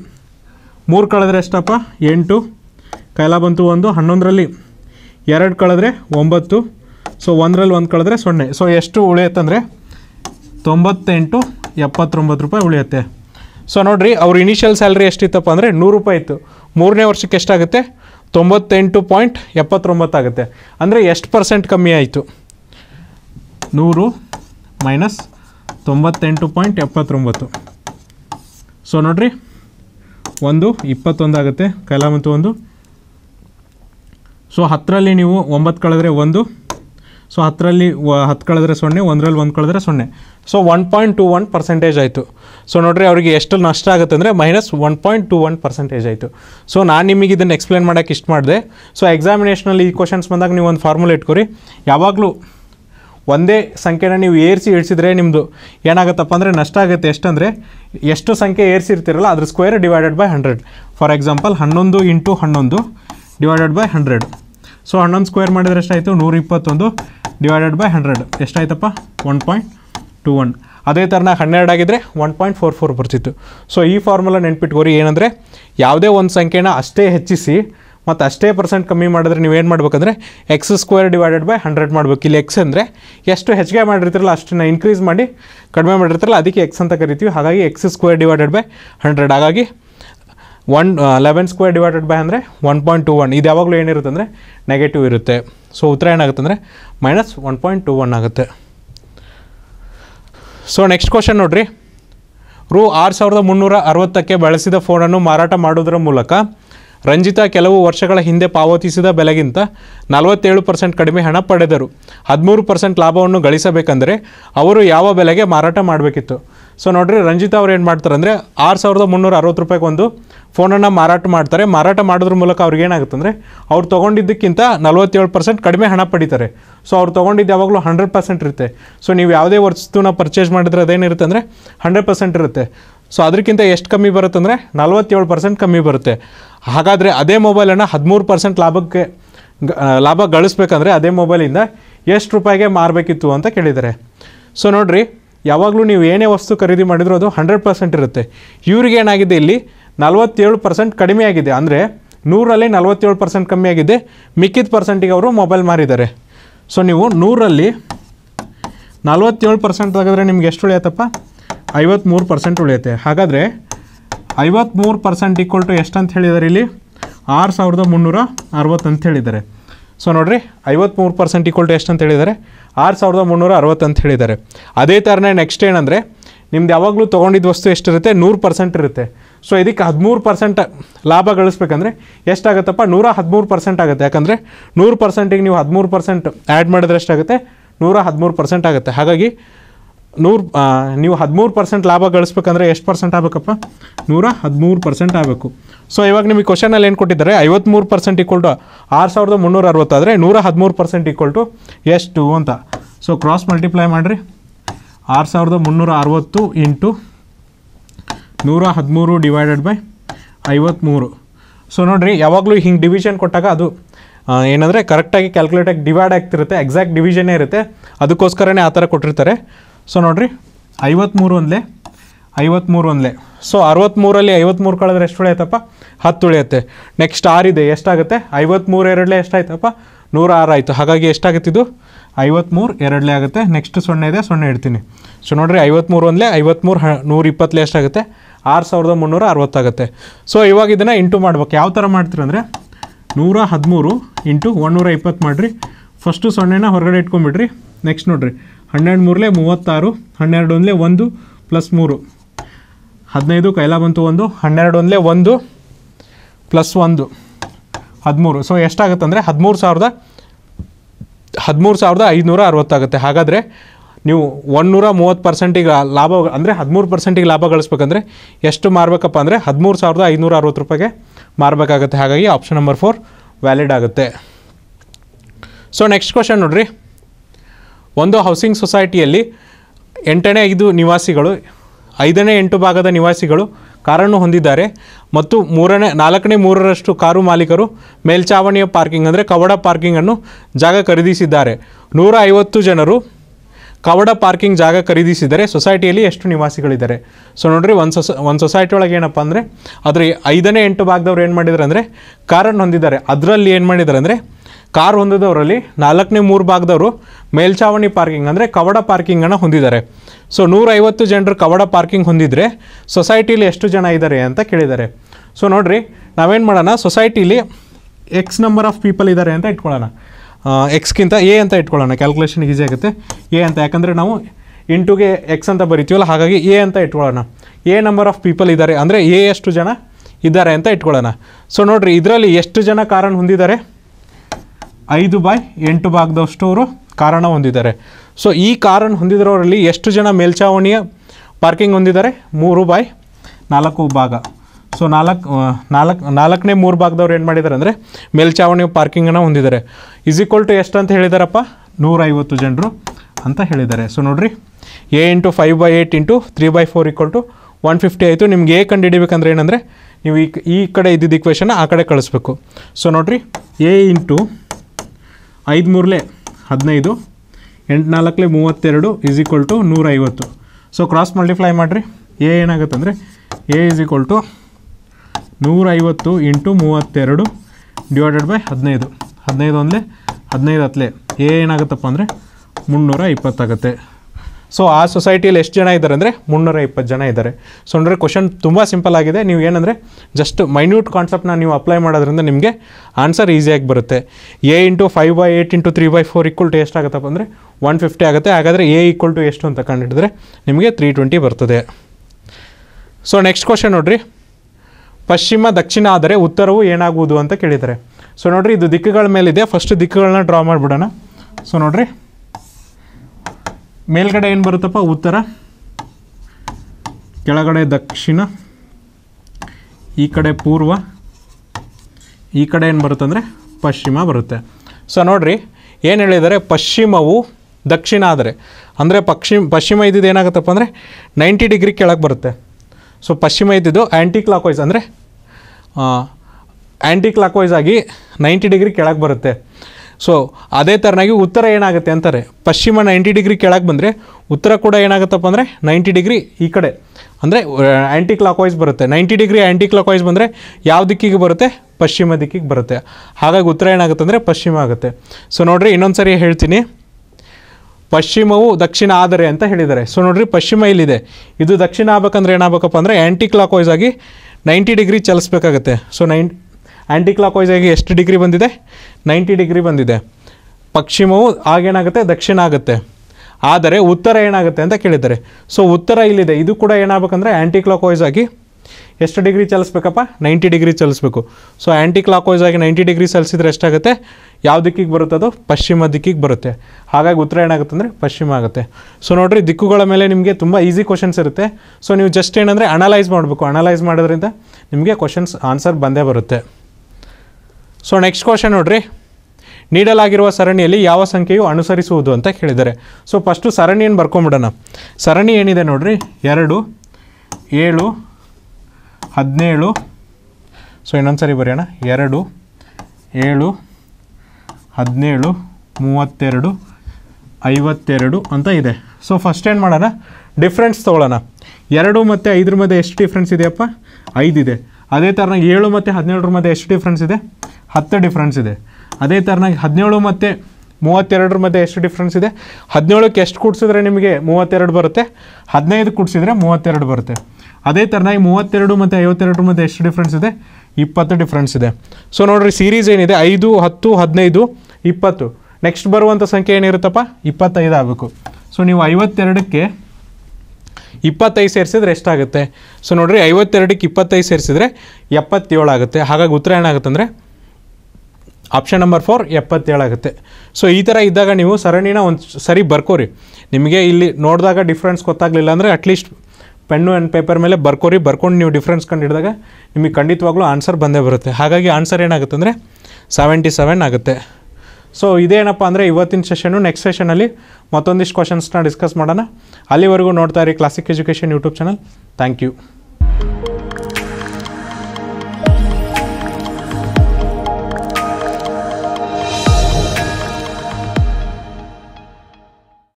ಮೂರು ಕಳೆದ್ರೆ ಎಷ್ಟಪ್ಪ ಎಂಟು ಕೈಲ ಬಂತು ಒಂದು ಹನ್ನೊಂದರಲ್ಲಿ ಎರಡು ಕಳೆದ್ರೆ ಒಂಬತ್ತು ಸೊ ಒಂದರಲ್ಲಿ ಒಂದು ಕಳೆದ್ರೆ ಸೊನ್ನೆ ಸೊ ಎಷ್ಟು ಉಳಿಯತ್ತಂದರೆ ತೊಂಬತ್ತೆಂಟು ಎಪ್ಪತ್ತೊಂಬತ್ತು ರೂಪಾಯಿ ಉಳಿಯುತ್ತೆ ಸೊ ನೋಡಿರಿ ಅವ್ರ ಇನಿಷಿಯಲ್ ಸ್ಯಾಲ್ರಿ ಎಷ್ಟಿತ್ತಪ್ಪ ಅಂದರೆ ನೂರು ರೂಪಾಯಿ ಇತ್ತು ಮೂರನೇ ವರ್ಷಕ್ಕೆ ಎಷ್ಟಾಗುತ್ತೆ ತೊಂಬತ್ತೆಂಟು ಪಾಯಿಂಟ್ ಎಪ್ಪತ್ತೊಂಬತ್ತು ಆಗುತ್ತೆ ಅಂದರೆ ಎಷ್ಟು ಪರ್ಸೆಂಟ್ ಕಮ್ಮಿ ಆಯಿತು ನೂರು ಮೈನಸ್ ತೊಂಬತ್ತೆಂಟು ಪಾಯಿಂಟ್ ಎಪ್ಪತ್ತೊಂಬತ್ತು ಸೊ ನೋಡ್ರಿ ಒಂದು ಇಪ್ಪತ್ತೊಂದು ಆಗುತ್ತೆ ಕೈಲ ಒಂದು ಸೊ ಹತ್ತರಲ್ಲಿ ನೀವು ಒಂಬತ್ತು ಕಳೆದ್ರೆ ಒಂದು ಸೊ ಹತ್ತರಲ್ಲಿ ಹತ್ತು ಕಳೆದ್ರೆ ಸೊನ್ನೆ ಒಂದರಲ್ಲಿ ಒಂದು ಕಳೆದ್ರೆ ಸೊನ್ನೆ so one point two one percentage ಆಯಿತು ಸೊ ನೋಡಿರಿ ಅವರಿಗೆ ಎಷ್ಟು ನಷ್ಟ ಆಗುತ್ತೆ ಅಂದರೆ minus one point two one percentage ಆಯಿತು ಸೊ ನಾನು ನಿಮಗೆ ಇದನ್ನು ಎಕ್ಸ್ಪ್ಲೇನ್ ಮಾಡೋಕ್ಕೆ ಇಷ್ಟು ಮಾಡಿದೆ ಸೊ ಎಕ್ಸಾಮಿನೇಷನಲ್ಲಿ ಈ ಕ್ವಶನ್ಸ್ ಬಂದಾಗ ನೀವು ಒಂದು ಫಾರ್ಮುಲಾ ಇಟ್ಕೊರಿ ಯಾವಾಗಲೂ ಒಂದೇ ಸಂಖ್ಯೆನ ನೀವು ಏರಿಸಿ ಇಳಿಸಿದ್ರೆ ನಿಮ್ಮದು ಏನಾಗುತ್ತಪ್ಪ ಅಂದರೆ ನಷ್ಟ ಆಗುತ್ತೆ ಎಷ್ಟಂದರೆ ಎಷ್ಟು ಸಂಖ್ಯೆ ಏರಿಸಿರ್ತಿರಲ್ಲ ಅದ್ರ square divided by hundred for example ಹನ್ನೊಂದು ಇಂಟು ಹನ್ನೊಂದು ಡಿವೈಡೆಡ್ ಬೈ ಹಂಡ್ರೆಡ್ ಸೊ ಹನ್ನೊಂದು ಸ್ಕ್ವೇರ್ ಮಾಡಿದರೆ ಎಷ್ಟಾಯಿತು ನೂರ ಇಪ್ಪತ್ತೊಂದು ಡಿವೈಡೆಡ್ ಬೈ ಹಂಡ್ರೆಡ್ ಎಷ್ಟಾಯ್ತಪ್ಪ ಒನ್ ಪಾಯಿಂಟ್ ಟೂ ಒನ್ ಅದೇ ಥರನ ಹನ್ನೆರಡು ಆಗಿದ್ದರೆ ಒನ್ ಪಾಯಿಂಟ್ ಫೋರ್ ಫೋರ್ ಬರ್ತಿತ್ತು ಸೊ ಈ ಫಾರ್ಮುಲಾ ನೆನ್ಪಿಟ್ಕೋರಿ ಏನಂದರೆ ಯಾವುದೇ ಒಂದು ಸಂಖ್ಯೆನ ಅಷ್ಟೇ ಹೆಚ್ಚಿಸಿ ಮತ್ತು ಅಷ್ಟೇ ಪರ್ಸೆಂಟ್ ಕಮ್ಮಿ ಮಾಡಿದ್ರೆ ನೀವು ಏನು ಮಾಡಬೇಕಂದ್ರೆ x square divided by hundred ಮಾಡಬೇಕು ಇಲ್ಲಿ ಎಕ್ಸ್ ಅಂದರೆ ಎಷ್ಟು ಹೆಚ್ಚಿಗೆ ಮಾಡಿರ್ತಿರಲ್ಲ ಅಷ್ಟನ್ನು ಇನ್ಕ್ರೀಸ್ ಮಾಡಿ ಕಡಿಮೆ ಮಾಡಿರ್ತಿರಲ್ಲ ಅದಕ್ಕೆ ಎಕ್ಸ್ ಅಂತ ಕರಿತೀವಿ ಹಾಗಾಗಿ x square divided by hundred ಹಾಗಾಗಿ one eleven square divided by ಅಂದರೆ ಒನ್ ಪಾಯಿಂಟ್ ಟು ಒನ್ ಇದು ಯಾವಾಗಲೂ ಏನಿರುತ್ತೆ ಅಂದರೆ ನೆಗೆಟಿವ್ ಇರುತ್ತೆ ಸೊ ಉತ್ತರ ಏನಾಗುತ್ತೆ ಅಂದರೆ minus one point two one ಆಗುತ್ತೆ ಸೊ ನೆಕ್ಸ್ಟ್ ಕ್ವಶನ್ ನೋಡಿರಿ ರು ಆರು ಸಾವಿರದ ಮುನ್ನೂರ ಅರವತ್ತಕ್ಕೆ ಬಳಸಿದ ಫೋನನ್ನು ಮಾರಾಟ ಮಾಡೋದರ ಮೂಲಕ ರಂಜಿತಾ ಕೆಲವು ವರ್ಷಗಳ ಹಿಂದೆ ಪಾವತಿಸಿದ ಬೆಲೆಗಿಂತ ನಲವತ್ತೇಳು ಪರ್ಸೆಂಟ್ ಕಡಿಮೆ ಹಣ ಪಡೆದರು ಹದಿಮೂರು ಪರ್ಸೆಂಟ್ ಲಾಭವನ್ನು ಗಳಿಸಬೇಕಂದ್ರೆ ಅವರು ಯಾವ ಬೆಲೆಗೆ ಮಾರಾಟ ಮಾಡಬೇಕಿತ್ತು ಸೊ ನೋಡಿರಿ ರಂಜಿತಾ ಅವ್ರು ಏನು ಮಾಡ್ತಾರೆ ಅಂದರೆ ಆರು ಸಾವಿರದ ಮುನ್ನೂರ ಅರವತ್ತು ರೂಪಾಯಿಗೆ ಒಂದು ಫೋನನ್ನು ಮಾರಾಟ ಮಾಡ್ತಾರೆ ಮಾರಾಟ ಮಾಡೋದ್ರ ಮೂಲಕ ಅವ್ರಿಗೆ ಏನಾಗುತ್ತೆ ಅಂದರೆ ಅವ್ರು ತೊಗೊಂಡಿದ್ದಕ್ಕಿಂತ ನಲವತ್ತೇಳು ಪರ್ಸೆಂಟ್ ಕಡಿಮೆ ಹಣ ಪಡಿತಾರೆ ಸೊ ಅವ್ರು ತೊಗೊಂಡಿದ್ದು ಯಾವಾಗಲೂ ಹಂಡ್ರೆಡ್ ಪರ್ಸೆಂಟ್ ಇರುತ್ತೆ ಸೊ ನೀವು ಯಾವುದೇ ವಸ್ತುನ ಪರ್ಚೇಸ್ ಮಾಡಿದರೆ ಅದೇನಿರುತ್ತೆ ಅಂದರೆ ಹಂಡ್ರೆಡ್ ಪರ್ಸೆಂಟ್ ಇರುತ್ತೆ ಸೊ ಅದಕ್ಕಿಂತ ಎಷ್ಟು ಕಮ್ಮಿ ಬರುತ್ತೆ ಅಂದರೆ ನಲ್ವತ್ತೇಳು ಪರ್ಸೆಂಟ್ ಕಮ್ಮಿ ಬರುತ್ತೆ ಹಾಗಾದರೆ ಅದೇ ಮೊಬೈಲನ್ನು ಹದಿಮೂರು ಪರ್ಸೆಂಟ್ ಲಾಭಕ್ಕೆ ಲಾಭ ಗಳಿಸ್ಬೇಕಂದ್ರೆ ಅದೇ ಮೊಬೈಲಿಂದ ಎಷ್ಟು ರೂಪಾಯಿಗೆ ಮಾರಬೇಕಿತ್ತು ಅಂತ ಕೇಳಿದ್ದಾರೆ ಸೊ ನೋಡಿರಿ ಯಾವಾಗಲೂ ನೀವು ಏನೇ ವಸ್ತು ಖರೀದಿ ಮಾಡಿದರೂ ಅದು ಹಂಡ್ರೆಡ್ ಪರ್ಸೆಂಟ್ ಇರುತ್ತೆ ಇವ್ರಿಗೆ ಏನಾಗಿದೆ ಇಲ್ಲಿ ನಲ್ವತ್ತೇಳು ಪರ್ಸೆಂಟ್ ಕಡಿಮೆ ಆಗಿದೆ ಅಂದರೆ ನೂರಲ್ಲಿ ನಲ್ವತ್ತೇಳು ಪರ್ಸೆಂಟ್ ಕಮ್ಮಿ ಆಗಿದೆ ಮಿಕ್ಕಿದ ಪರ್ಸೆಂಟಿಗೆ ಅವರು ಮೊಬೈಲ್ ಮಾರಿದ್ದಾರೆ ಸೊ ನೀವು ನೂರಲ್ಲಿ ನಲ್ವತ್ತೇಳು ಪರ್ಸೆಂಟ್ ತೆಗೆದ್ರೆ ನಿಮ್ಗೆ ಎಷ್ಟು ಉಳಿಯತ್ತಪ್ಪ ಐವತ್ತ್ಮೂರು ಪರ್ಸೆಂಟ್ ಉಳಿಯುತ್ತೆ ಹಾಗಾದರೆ ಐವತ್ತ್ಮೂರು ಪರ್ಸೆಂಟ್ ಈಕ್ವಲ್ ಟು ಎಷ್ಟು ಅಂತ ಹೇಳಿದ್ದಾರೆ ಇಲ್ಲಿ ಆರು ಸಾವಿರದ ಮುನ್ನೂರ ಅರವತ್ತು ಅಂತ ಹೇಳಿದ್ದಾರೆ ಸೊ ನೋಡಿರಿ ಐವತ್ತ್ಮೂರು ಪರ್ಸೆಂಟ್ ಈಕ್ವಲ್ ಟು ಎಷ್ಟು ಅಂತ ಹೇಳಿದ್ದಾರೆ ಆರು ಸಾವಿರದ ಮುನ್ನೂರ ಅರವತ್ತು ಅಂತ ಹೇಳಿದ್ದಾರೆ ಅದೇ ಥರನೇ ನೆಕ್ಸ್ಟ್ ಏನಂದರೆ ನಿಮ್ದು ಯಾವಾಗಲೂ ತೊಗೊಂಡಿದ್ದ ವಸ್ತು ಎಷ್ಟಿರುತ್ತೆ ನೂರು ಪರ್ಸೆಂಟ್ ಇರುತ್ತೆ ಸೊ ಇದಕ್ಕೆ ಹದಿಮೂರು ಪರ್ಸೆಂಟ್ ಲಾಭ ಗಳಿಸ್ಬೇಕಂದ್ರೆ ಎಷ್ಟಾಗುತ್ತಪ್ಪ ನೂರ ಹದಿಮೂರು ಪರ್ಸೆಂಟ್ ಆಗುತ್ತೆ ಯಾಕಂದರೆ ನೂರು ಪರ್ಸೆಂಟಿಗೆ ನೀವು ಹದಿಮೂರು ಪರ್ಸೆಂಟ್ ಆ್ಯಡ್ ಮಾಡಿದ್ರೆ ಎಷ್ಟಾಗುತ್ತೆ ನೂರ ಹದಿಮೂರು ಪರ್ಸೆಂಟ್ ಆಗುತ್ತೆ ಹಾಗಾಗಿ ನೂರು ನೀವು ಹದಿಮೂರು ಪರ್ಸೆಂಟ್ ಲಾಭ ಗಳಿಸ್ಬೇಕಂದ್ರೆ ಎಷ್ಟು ಪರ್ಸೆಂಟ್ ಆಗಬೇಕಪ್ಪ ನೂರ ಹದಿಮೂರು ಪರ್ಸೆಂಟ್ ಆಗಬೇಕು ಸೊ ಇವಾಗ ನಿಮಗೆ ಕ್ವಶನಲ್ಲಿ ಏನು ಕೊಟ್ಟಿದ್ದಾರೆ ಐವತ್ತ್ಮೂರು ಪರ್ಸೆಂಟ್ ಈಕ್ವಲ್ ಟು ಆರು ಸಾವಿರದ ಮುನ್ನೂರ ಅರವತ್ತಾದರೆ ನೂರ ಹದಿಮೂರು ಪರ್ಸೆಂಟ್ ಈಕ್ವಲ್ ಟು ಎಷ್ಟು ಅಂತ ಸೊ ಕ್ರಾಸ್ ಮಲ್ಟಿಪ್ಲೈ ಮಾಡಿರಿ ಆರು ಸಾವಿರದ ಮುನ್ನೂರ ಅರವತ್ತು ಇಂಟು ನೂರ ಹದಿಮೂರು ಡಿವೈಡೆಡ್ ಬೈ ಐವತ್ತ್ಮೂರು ಸೊ ನೋಡಿರಿ ಯಾವಾಗಲೂ ಹಿಂಗೆ ಡಿವಿಷನ್ ಕೊಟ್ಟಾಗ ಅದು ಏನಂದರೆ ಕರೆಕ್ಟಾಗಿ ಕ್ಯಾಲ್ಕುಲೇಟಾಗಿ ಡಿವೈಡ್ ಆಗ್ತಿರುತ್ತೆ ಎಕ್ಸಾಕ್ಟ್ ಡಿವಿಷನ್ನೇ ಇರುತ್ತೆ ಅದಕ್ಕೋಸ್ಕರನೇ ಆ ಥರ ಕೊಟ್ಟಿರ್ತಾರೆ ಸೊ ನೋಡಿರಿ ಐವತ್ತ್ಮೂರು ಒಂದಲೇ ಐವತ್ಮೂರು ಒಂದಲೇ ಸೊ ಅರವತ್ತ್ಮೂರಲ್ಲಿ ಐವತ್ತ್ಮೂರು ಕಳೆದ್ರೆ ಎಷ್ಟು ಉಳಿಯತ್ತಪ್ಪ ಹತ್ತು ಉಳಿಯುತ್ತೆ ನೆಕ್ಸ್ಟ್ ಆರಿದೆ ಎಷ್ಟಾಗುತ್ತೆ ಐವತ್ತ್ಮೂರು ಎರಡಲೇ ಎಷ್ಟಾಯ್ತಪ್ಪ ನೂರ ಆರು ಆಯಿತು ಹಾಗಾಗಿ ಎಷ್ಟಾಗುತ್ತಿದ್ದು ಐವತ್ತ್ಮೂರು ಎರಡಲೇ ಆಗುತ್ತೆ ನೆಕ್ಸ್ಟ್ ಸೊನ್ನೆ ಇದೆ ಸೊನ್ನೆ ಇಡ್ತೀನಿ ಸೊ ನೋಡಿರಿ ಐವತ್ತ್ಮೂರು ಒಂದಲೇ ಐವತ್ತ್ಮೂರು ಹ ನೂರ ಇಪ್ಪತ್ತಲೇ ಎಷ್ಟಾಗುತ್ತೆ ಆರು ಸಾವಿರದ ಮುನ್ನೂರ ಅರವತ್ತಾಗುತ್ತೆ ಸೊ ಇವಾಗ ಇದನ್ನು ಇಂಟು ಮಾಡ್ಬೇಕು ಯಾವ ಥರ ಮಾಡ್ತೀರಂದರೆ ನೂರ ಹದಿಮೂರು ಇಂಟು ಒನ್ನೂರ ಇಪ್ಪತ್ತು ಮಾಡಿರಿ ಫಸ್ಟು ಸೊನ್ನೆನ ಹೊರಗಡೆ ಇಟ್ಕೊಂಬಿಡ್ರಿ ನೆಕ್ಸ್ಟ್ ನೋಡಿರಿ ಹನ್ನೆರಡು ಮೂರಲೇ ಮೂವತ್ತಾರು ಹನ್ನೆರಡು ಒಂದಲೇ ಒಂದು ಪ್ಲಸ್ ಮೂರು ಹದಿನೈದು ಕೈಲಾ ಬಂತು ಒಂದು ಹನ್ನೆರಡು ಒಂದಲೇ ಒಂದು ಪ್ಲಸ್ ಒಂದು ಹದಿಮೂರು ಸೊ ಎಷ್ಟಾಗುತ್ತಂದರೆ ಹದಿಮೂರು ಸಾವಿರದ ಹದಿಮೂರು ಸಾವಿರದ ಐದುನೂರ ಅರವತ್ತಾಗುತ್ತೆ ಹಾಗಾದರೆ ನೀವು ಒನ್ನೂರ ಮೂವತ್ತು ಪರ್ಸೆಂಟಿಗೆ ಲಾಭ ಅಂದರೆ ಹದಿಮೂರು ಪರ್ಸೆಂಟಿಗೆ ಲಾಭ ಗಳಿಸ್ಬೇಕಂದ್ರೆ ಎಷ್ಟು ಮಾರಬೇಕಪ್ಪ ಅಂದರೆ ಹದಿಮೂರು ಸಾವಿರದ ಐನೂರ ಅರವತ್ತು ರೂಪಾಯಿಗೆ ಮಾರಬೇಕಾಗುತ್ತೆ ಹಾಗಾಗಿ ಆಪ್ಷನ್ ನಂಬರ್ ಫೋರ್ ವ್ಯಾಲಿಡ್ ಆಗುತ್ತೆ ಸೊ ನೆಕ್ಸ್ಟ್ ಕ್ವಶನ್ ನೋಡಿರಿ ಒಂದು ಹೌಸಿಂಗ್ ಸೊಸೈಟಿಯಲ್ಲಿ ಎಂಟನೇ ಐದು ನಿವಾಸಿಗಳು ಐದನೇ ಎಂಟು ಭಾಗದ ನಿವಾಸಿಗಳು ಕಾರನ್ನು ಹೊಂದಿದ್ದಾರೆ ಮತ್ತು ಮೂರನೇ ನಾಲ್ಕನೇ ಮೂರರಷ್ಟು ಕಾರು ಮಾಲೀಕರು ಮೇಲ್ಚಾವಣಿಯ ಪಾರ್ಕಿಂಗ್ ಅಂದರೆ ಕವಡ ಪಾರ್ಕಿಂಗನ್ನು ಜಾಗ ಖರೀದಿಸಿದ್ದಾರೆ ನೂರ ಐವತ್ತು ಜನರು ಕವಡ ಪಾರ್ಕಿಂಗ್ ಜಾಗ ಖರೀದಿಸಿದರೆ ಸೊಸೈಟಿಯಲ್ಲಿ ಎಷ್ಟು ನಿವಾಸಿಗಳಿದ್ದಾರೆ ಸೊ ನೋಡಿರಿ ಒಂದು ಸೊಸ ಒಂದು ಸೊಸೈಟಿ ಒಳಗೆ ಏನಪ್ಪ ಅಂದರೆ ಅದರ ಐದನೇ ಎಂಟು ಭಾಗದವ್ರು ಏನು ಮಾಡಿದ್ದಾರೆ ಅಂದರೆ ಕಾರನ್ನು ಹೊಂದಿದ್ದಾರೆ ಅದರಲ್ಲಿ ಏನು ಮಾಡಿದ್ದಾರೆ ಅಂದರೆ ಕಾರ್ ಹೊಂದಿದವರಲ್ಲಿ ನಾಲ್ಕನೇ ಮೂರು ಭಾಗದವರು ಮೇಲ್ಛಾವಣಿ ಪಾರ್ಕಿಂಗ್ ಅಂದರೆ ಕವಡ ಪಾರ್ಕಿಂಗನ್ನು ಹೊಂದಿದ್ದಾರೆ ಸೊ ನೂರೈವತ್ತು ಜನರು ಕವಡ ಪಾರ್ಕಿಂಗ್ ಹೊಂದಿದರೆ ಸೊಸೈಟಿಲಿ ಎಷ್ಟು ಜನ ಇದ್ದಾರೆ ಅಂತ ಕೇಳಿದ್ದಾರೆ ಸೊ ನೋಡಿರಿ ನಾವೇನು ಮಾಡೋಣ ಸೊಸೈಟಿಲಿ ಎಕ್ಸ್ ನಂಬರ್ ಆಫ್ ಪೀಪಲ್ ಇದ್ದಾರೆ ಅಂತ ಇಟ್ಕೊಳ್ಳೋಣ ಎಕ್ಸ್ಗಿಂತ ಎ ಅಂತ ಇಟ್ಕೊಳ್ಳೋಣ ಕ್ಯಾಲ್ಕುಲೇಷನ್ ಈಸಿ ಆಗುತ್ತೆ ಎ ಅಂತ ಯಾಕಂದರೆ ನಾವು ಇಂಟುಗೆ ಎಕ್ಸ್ ಅಂತ ಬರಿತೀವಲ್ಲ ಹಾಗಾಗಿ ಎ ಅಂತ ಇಟ್ಕೊಳ್ಳೋಣ ಎ ನಂಬರ್ ಆಫ್ ಪೀಪಲ್ ಇದ್ದಾರೆ ಅಂದರೆ ಎ ಎಷ್ಟು ಜನ ಇದ್ದಾರೆ ಅಂತ ಇಟ್ಕೊಳ್ಳೋಣ ಸೊ ನೋಡಿರಿ ಇದರಲ್ಲಿ ಎಷ್ಟು ಜನ ಕಾರನ್ನು ಹೊಂದಿದ್ದಾರೆ ಐದು ಬಾಯ್ ಎಂಟು ಅವರು ಕಾರಣ ಹೊಂದಿದ್ದಾರೆ ಸೊ ಈ ಕಾರಣ ಹೊಂದಿದ್ರವರಲ್ಲಿ ಎಷ್ಟು ಜನ ಮೇಲ್ಛಾವಣಿಯ ಪಾರ್ಕಿಂಗ್ ಹೊಂದಿದ್ದಾರೆ ಮೂರು ಬಾಯ್ ನಾಲ್ಕು ಭಾಗ ಸೊ ನಾಲ್ಕು ನಾಲ್ಕು ನಾಲ್ಕನೇ ಮೂರು ಭಾಗದವ್ರು ಏನು ಮಾಡಿದ್ದಾರೆ ಅಂದರೆ ಮೇಲ್ಛಾವಣಿ ಪಾರ್ಕಿಂಗನ್ನು ಹೊಂದಿದ್ದಾರೆ ಇಸ್ ಈಕ್ವಲ್ ಟು ಎಷ್ಟು ಅಂತ ಹೇಳಿದಾರಪ್ಪ ನೂರೈವತ್ತು ಜನರು ಅಂತ ಹೇಳಿದ್ದಾರೆ ಸೊ ನೋಡಿರಿ A into five by eight into three by four equal to one fifty ಆಯಿತು ನಿಮ್ಗೆ ಎ ಕಂಡು ಹಿಡಿಬೇಕಂದ್ರೆ ಏನಂದರೆ ನೀವು ಈ ಈ ಕಡೆ ಇದ್ದಿದ್ದು ಇಕ್ವೇಷನ್ನ ಆ ಕಡೆ ಕಳಿಸ್ಬೇಕು ಸೊ ನೋಡಿರಿ ಎ ಇಂಟು ಐದು ಮೂರಲೆ ಹದಿನೈದು ಎಂಟು ನಾಲ್ಕಲೆ ಮೂವತ್ತೆರಡು ಈಸ್ ಈಕ್ವಲ್ ಟು ನೂರೈವತ್ತು ಸೊ ಕ್ರಾಸ್ ಮಲ್ಟಿಫ್ಲೈ ಮಾಡಿರಿ ಎ ಏನಾಗುತ್ತೆ ಅಂದರೆ ಎ ಈಸ್ ಈಕ್ವಲ್ ಟು ನೂರೈವತ್ತು ಇಂಟು ಮೂವತ್ತೆರಡು ಡಿವೈಡೆಡ್ ಬೈ ಹದಿನೈದು ಹದಿನೈದು ಒಂದೇ ಹದಿನೈದು ಹತ್ತಲೆ ಏನಾಗುತ್ತಪ್ಪ ಅಂದರೆ ಮುನ್ನೂರ ಇಪ್ಪತ್ತಾಗುತ್ತೆ ಸೊ ಆ ಸೊಸೈಟಿಯಲ್ಲಿ ಎಷ್ಟು ಜನ ಇದ್ದಾರೆ ಅಂದರೆ ಮುನ್ನೂರ ಇಪ್ಪತ್ತು ಜನ ಇದ್ದಾರೆ ಸೊ ಅಂದರೆ ಕ್ವಶನ್ ತುಂಬ ಸಿಂಪಲ್ ಆಗಿದೆ ನೀವು ಏನಂದರೆ ಜಸ್ಟ್ ಮೈನ್ಯೂಟ್ ಕಾನ್ಸೆಪ್ಟ್ನ ನೀವು ಅಪ್ಲೈ ಮಾಡೋದ್ರಿಂದ ನಿಮಗೆ ಆನ್ಸರ್ ಈಸಿಯಾಗಿ ಬರುತ್ತೆ A into five by eight into three by four equal to ಎಷ್ಟಾಗುತ್ತಪ್ಪ ಅಂದರೆ ಒನ್ ಫಿಫ್ಟಿ ಆಗುತ್ತೆ ಹಾಗಾದರೆ ಎ ಈಕ್ವಲ್ ಟು ಎಷ್ಟು ಅಂತ ಕಂಡುಹಿಡಿದ್ರೆ ನಿಮಗೆ ತ್ರೀ ಟ್ವೆಂಟಿ ಬರ್ತದೆ ಸೊ ನೆಕ್ಸ್ಟ್ ಕ್ವಶನ್ ನೋಡಿರಿ ಪಶ್ಚಿಮ ದಕ್ಷಿಣ ಆದರೆ ಉತ್ತರವು ಏನಾಗುವುದು ಅಂತ ಕೇಳಿದ್ದಾರೆ ಸೊ ನೋಡಿರಿ ಇದು ದಿಕ್ಕುಗಳ ಮೇಲಿದೆ ಫಸ್ಟ್ ದಿಕ್ಕುಗಳನ್ನ ಡ್ರಾ ಮಾಡಿಬಿಡೋಣ ಸೊ ನೋಡಿರಿ ಮೇಲ್ಗಡೆ ಏನು ಬರುತ್ತಪ್ಪ ಉತ್ತರ ಕೆಳಗಡೆ ದಕ್ಷಿಣ ಈ ಕಡೆ ಪೂರ್ವ ಈ ಕಡೆ ಏನು ಬರುತ್ತಂದರೆ ಪಶ್ಚಿಮ ಬರುತ್ತೆ ಸೊ ನೋಡಿರಿ ಏನು ಹೇಳಿದರೆ ಪಶ್ಚಿಮವು ದಕ್ಷಿಣ ಆದರೆ ಅಂದರೆ ಪಶ್ಚಿಮ ಪಶ್ಚಿಮ ಇದ್ದಿದ್ದು ಏನಾಗುತ್ತಪ್ಪ ಅಂದರೆ ನೈಂಟಿ ಡಿಗ್ರಿ ಕೆಳಗೆ ಬರುತ್ತೆ ಸೊ ಪಶ್ಚಿಮ ಇದ್ದಿದ್ದು ಆ್ಯಂಟಿ ಕ್ಲಾಕ್ ಅಂದರೆ ಆ್ಯಂಟಿ ಕ್ಲಾಕ್ವೈಸ್ ಆಗಿ ನೈಂಟಿ ಡಿಗ್ರಿ ಕೆಳಗೆ ಬರುತ್ತೆ ಸೊ ಅದೇ ಥರನಾಗಿ ಉತ್ತರ ಏನಾಗುತ್ತೆ ಅಂತಾರೆ ಪಶ್ಚಿಮ ನೈಂಟಿ ಡಿಗ್ರಿ ಕೆಳಗೆ ಬಂದರೆ ಉತ್ತರ ಕೂಡ ಏನಾಗುತ್ತಪ್ಪ ಅಂದರೆ ನೈಂಟಿ ಡಿಗ್ರಿ ಈ ಕಡೆ ಅಂದರೆ ಆ್ಯಂಟಿ ಕ್ಲಾಕ್ ವೈಸ್ ಬರುತ್ತೆ ninety degree anticlockwise ಬಂದರೆ ಯಾವ ದಿಕ್ಕಿಗೆ ಬರುತ್ತೆ ಪಶ್ಚಿಮ ದಿಕ್ಕಿಗೆ ಬರುತ್ತೆ ಹಾಗಾಗಿ ಉತ್ತರ ಏನಾಗುತ್ತೆ ಅಂದರೆ ಪಶ್ಚಿಮ ಆಗುತ್ತೆ ಸೊ ನೋಡಿರಿ ಇನ್ನೊಂದು ಸರಿ ಹೇಳ್ತೀನಿ ಪಶ್ಚಿಮವು ದಕ್ಷಿಣ ಆದರೆ ಅಂತ ಹೇಳಿದ್ದಾರೆ ಸೊ ನೋಡಿರಿ ಪಶ್ಚಿಮ ಇಲ್ಲಿದೆ ಇದು ದಕ್ಷಿಣ ಆಗಬೇಕಂದ್ರೆ ಏನಾಗಬೇಕಪ್ಪ ಅಂದರೆ ಆ್ಯಂಟಿ ಕ್ಲಾಕ್ ವೈಸ್ ಆಗಿ ನೈಂಟಿ ಡಿಗ್ರಿ ಚಲಿಸ್ಬೇಕಾಗತ್ತೆ so nine clock wise ಆಗಿ ಎಷ್ಟು ಡಿಗ್ರಿ ಬಂದಿದೆ ನೈಂಟಿ ಡಿಗ್ರಿ ಬಂದಿದೆ ಪಶ್ಚಿಮವು ಆಗೇನಾಗುತ್ತೆ ದಕ್ಷಿಣ ಆಗುತ್ತೆ ಆದರೆ ಉತ್ತರ ಏನಾಗುತ್ತೆ ಅಂತ ಕೇಳಿದ್ದಾರೆ ಸೊ ಉತ್ತರ ಇಲ್ಲಿದೆ ಇದು ಕೂಡ ಏನಾಗಬೇಕಂದ್ರೆ ಆ್ಯಂಟಿ ಕ್ಲಾಕ್ ವೈಸ್ ಆಗಿ ಎಷ್ಟು ಡಿಗ್ರಿ ಚಲಿಸ್ಬೇಕಪ್ಪ ನೈಂಟಿ ಡಿಗ್ರಿ ಚಲಿಸ್ಬೇಕು ಸೊ ಆ್ಯಂಟಿ ಕ್ಲಾಕ್ ವೈಸ್ ಆಗಿ ನೈಂಟಿ ಡಿಗ್ರಿ ಚಲಿಸಿದ್ರೆ ಎಷ್ಟಾಗುತ್ತೆ ಯಾವ ದಿಕ್ಕಿಗೆ ಬರುತ್ತೆ ಅದು ಪಶ್ಚಿಮ ದಿಕ್ಕಿಗೆ ಬರುತ್ತೆ ಹಾಗಾಗಿ ಉತ್ತರ ಏನಾಗುತ್ತೆ ಅಂದರೆ ಪಶ್ಚಿಮ ಆಗುತ್ತೆ ಸೊ ನೋಡಿರಿ ದಿಕ್ಕುಗಳ ಮೇಲೆ ನಿಮಗೆ ತುಂಬ ಈಸಿ ಕ್ವಶನ್ಸ್ ಇರುತ್ತೆ ಸೊ ನೀವು ಜಸ್ಟ್ ಏನಂದರೆ ಅನಲೈಸ್ ಮಾಡಬೇಕು ಅನಲೈಸ್ ಮಾಡೋದ್ರಿಂದ ನಿಮಗೆ ಕ್ವಶನ್ಸ್ ಆನ್ಸರ್ ಬಂದೇ ಬರುತ್ತೆ ಸೊ ನೆಕ್ಸ್ಟ್ ಕ್ವಶನ್ ನೋಡ್ರಿ ನೀಡಲಾಗಿರುವ ಸರಣಿಯಲ್ಲಿ ಯಾವ ಸಂಖ್ಯೆಯು ಅನುಸರಿಸುವುದು ಅಂತ ಕೇಳಿದ್ದಾರೆ ಸೊ ಫಸ್ಟು ಸರಣಿಯನ್ನು ಬರ್ಕೊಂಬಿಡೋಣ ಸರಣಿ ಏನಿದೆ ನೋಡ್ರಿ ಎರಡು ಏಳು ಹದಿನೇಳು ಸೊ ಇನ್ನೊಂದು ಸರಿ ಬರೆಯೋಣ ಎರಡು ಏಳು ಹದಿನೇಳು ಮೂವತ್ತೆರಡು ಐವತ್ತೆರಡು ಅಂತ ಇದೆ ಸೊ ಫಸ್ಟ್ ಏನು ಮಾಡೋಣ ಡಿಫ್ರೆನ್ಸ್ ತೊಗೊಳ್ಳೋಣ ಎರಡು ಮತ್ತು ಐದರ ಮಧ್ಯೆ ಎಷ್ಟು ಡಿಫ್ರೆನ್ಸ್ ಇದೆಯಪ್ಪ ಐದಿದೆ ಅದೇ ಥರನ ಏಳು ಮತ್ತು ಹದಿನೇಳರ ಮಧ್ಯೆ ಎಷ್ಟು ಡಿಫ್ರೆನ್ಸ್ ಇದೆ ಹತ್ತು ಡಿಫ್ರೆನ್ಸ್ ಇದೆ ಅದೇ ಥರನಾಗಿ ಹದಿನೇಳು ಮತ್ತು ಮೂವತ್ತೆರಡರ ಮಧ್ಯೆ ಎಷ್ಟು ಡಿಫ್ರೆನ್ಸ್ ಇದೆ ಹದಿನೇಳಕ್ಕೆ ಎಷ್ಟು ಕೂಡಿಸಿದ್ರೆ ನಿಮಗೆ ಮೂವತ್ತೆರಡು ಬರುತ್ತೆ ಹದಿನೈದು ಕೂಡಿಸಿದ್ರೆ ಮೂವತ್ತೆರಡು ಬರುತ್ತೆ ಅದೇ ಥರನಾಗಿ ಮೂವತ್ತೆರಡು ಮತ್ತು ಐವತ್ತೆರಡರ ಮಧ್ಯೆ ಎಷ್ಟು ಡಿಫ್ರೆನ್ಸ್ ಇದೆ ಇಪ್ಪತ್ತು ಡಿಫ್ರೆನ್ಸ್ ಇದೆ ಸೊ ನೋಡಿರಿ ಸೀರೀಸ್ ಏನಿದೆ ಐದು ಹತ್ತು ಹದಿನೈದು ಇಪ್ಪತ್ತು ನೆಕ್ಸ್ಟ್ ಬರುವಂಥ ಸಂಖ್ಯೆ ಏನಿರುತ್ತಪ್ಪ ಇಪ್ಪತ್ತೈದು ಆಗಬೇಕು ಸೊ ನೀವು ಐವತ್ತೆರಡಕ್ಕೆ ಇಪ್ಪತ್ತೈದು ಸೇರಿಸಿದ್ರೆ ಎಷ್ಟಾಗುತ್ತೆ ಸೊ ನೋಡಿರಿ ಐವತ್ತೆರಡಕ್ಕೆ ಇಪ್ಪತ್ತೈದು ಸೇರಿಸಿದ್ರೆ ಎಪ್ಪತ್ತೇಳು ಆಗುತ್ತೆ ಹಾಗಾಗಿ ಉತ್ತರ ಏನಾಗುತ್ತೆ ಅಂದರೆ ಆಪ್ಷನ್ ನಂಬರ್ ಫೋರ್ ಎಪ್ಪತ್ತೇಳಾಗುತ್ತೆ ಸೊ ಈ ಥರ ಇದ್ದಾಗ ನೀವು ಸರಣಿನ ಒಂದು ಸರಿ ಬರ್ಕೋರಿ ನಿಮಗೆ ಇಲ್ಲಿ ನೋಡಿದಾಗ ಡಿಫ್ರೆನ್ಸ್ ಗೊತ್ತಾಗಲಿಲ್ಲ ಅಂದರೆ ಅಟ್ಲೀಸ್ಟ್ ಪೆನ್ನು ಆ್ಯಂಡ್ ಪೇಪರ್ ಮೇಲೆ ಬರ್ಕೋರಿ ಬರ್ಕೊಂಡು ನೀವು ಡಿಫ್ರೆನ್ಸ್ ಕಂಡು ಹಿಡಿದಾಗ ನಿಮಗೆ ಖಂಡಿತವಾಗ್ಲೂ ಆನ್ಸರ್ ಬಂದೇ ಬರುತ್ತೆ ಹಾಗಾಗಿ ಆನ್ಸರ್ ಏನಾಗುತ್ತೆ ಅಂದರೆ ಸೆವೆಂಟಿ ಸೆವೆನ್ ಆಗುತ್ತೆ ಸೊ ಇದೇನಪ್ಪ ಅಂದರೆ ಇವತ್ತಿನ ಸೆಷನು ನೆಕ್ಸ್ಟ್ ಸೆಷನಲ್ಲಿ ಮತ್ತೊಂದಿಷ್ಟು ಕ್ವಶನ್ಸ್ನ ಡಿಸ್ಕಸ್ ಮಾಡೋಣ ಅಲ್ಲಿವರೆಗೂ ನೋಡ್ತಾ ಇರಿ classic education YouTube channel thank you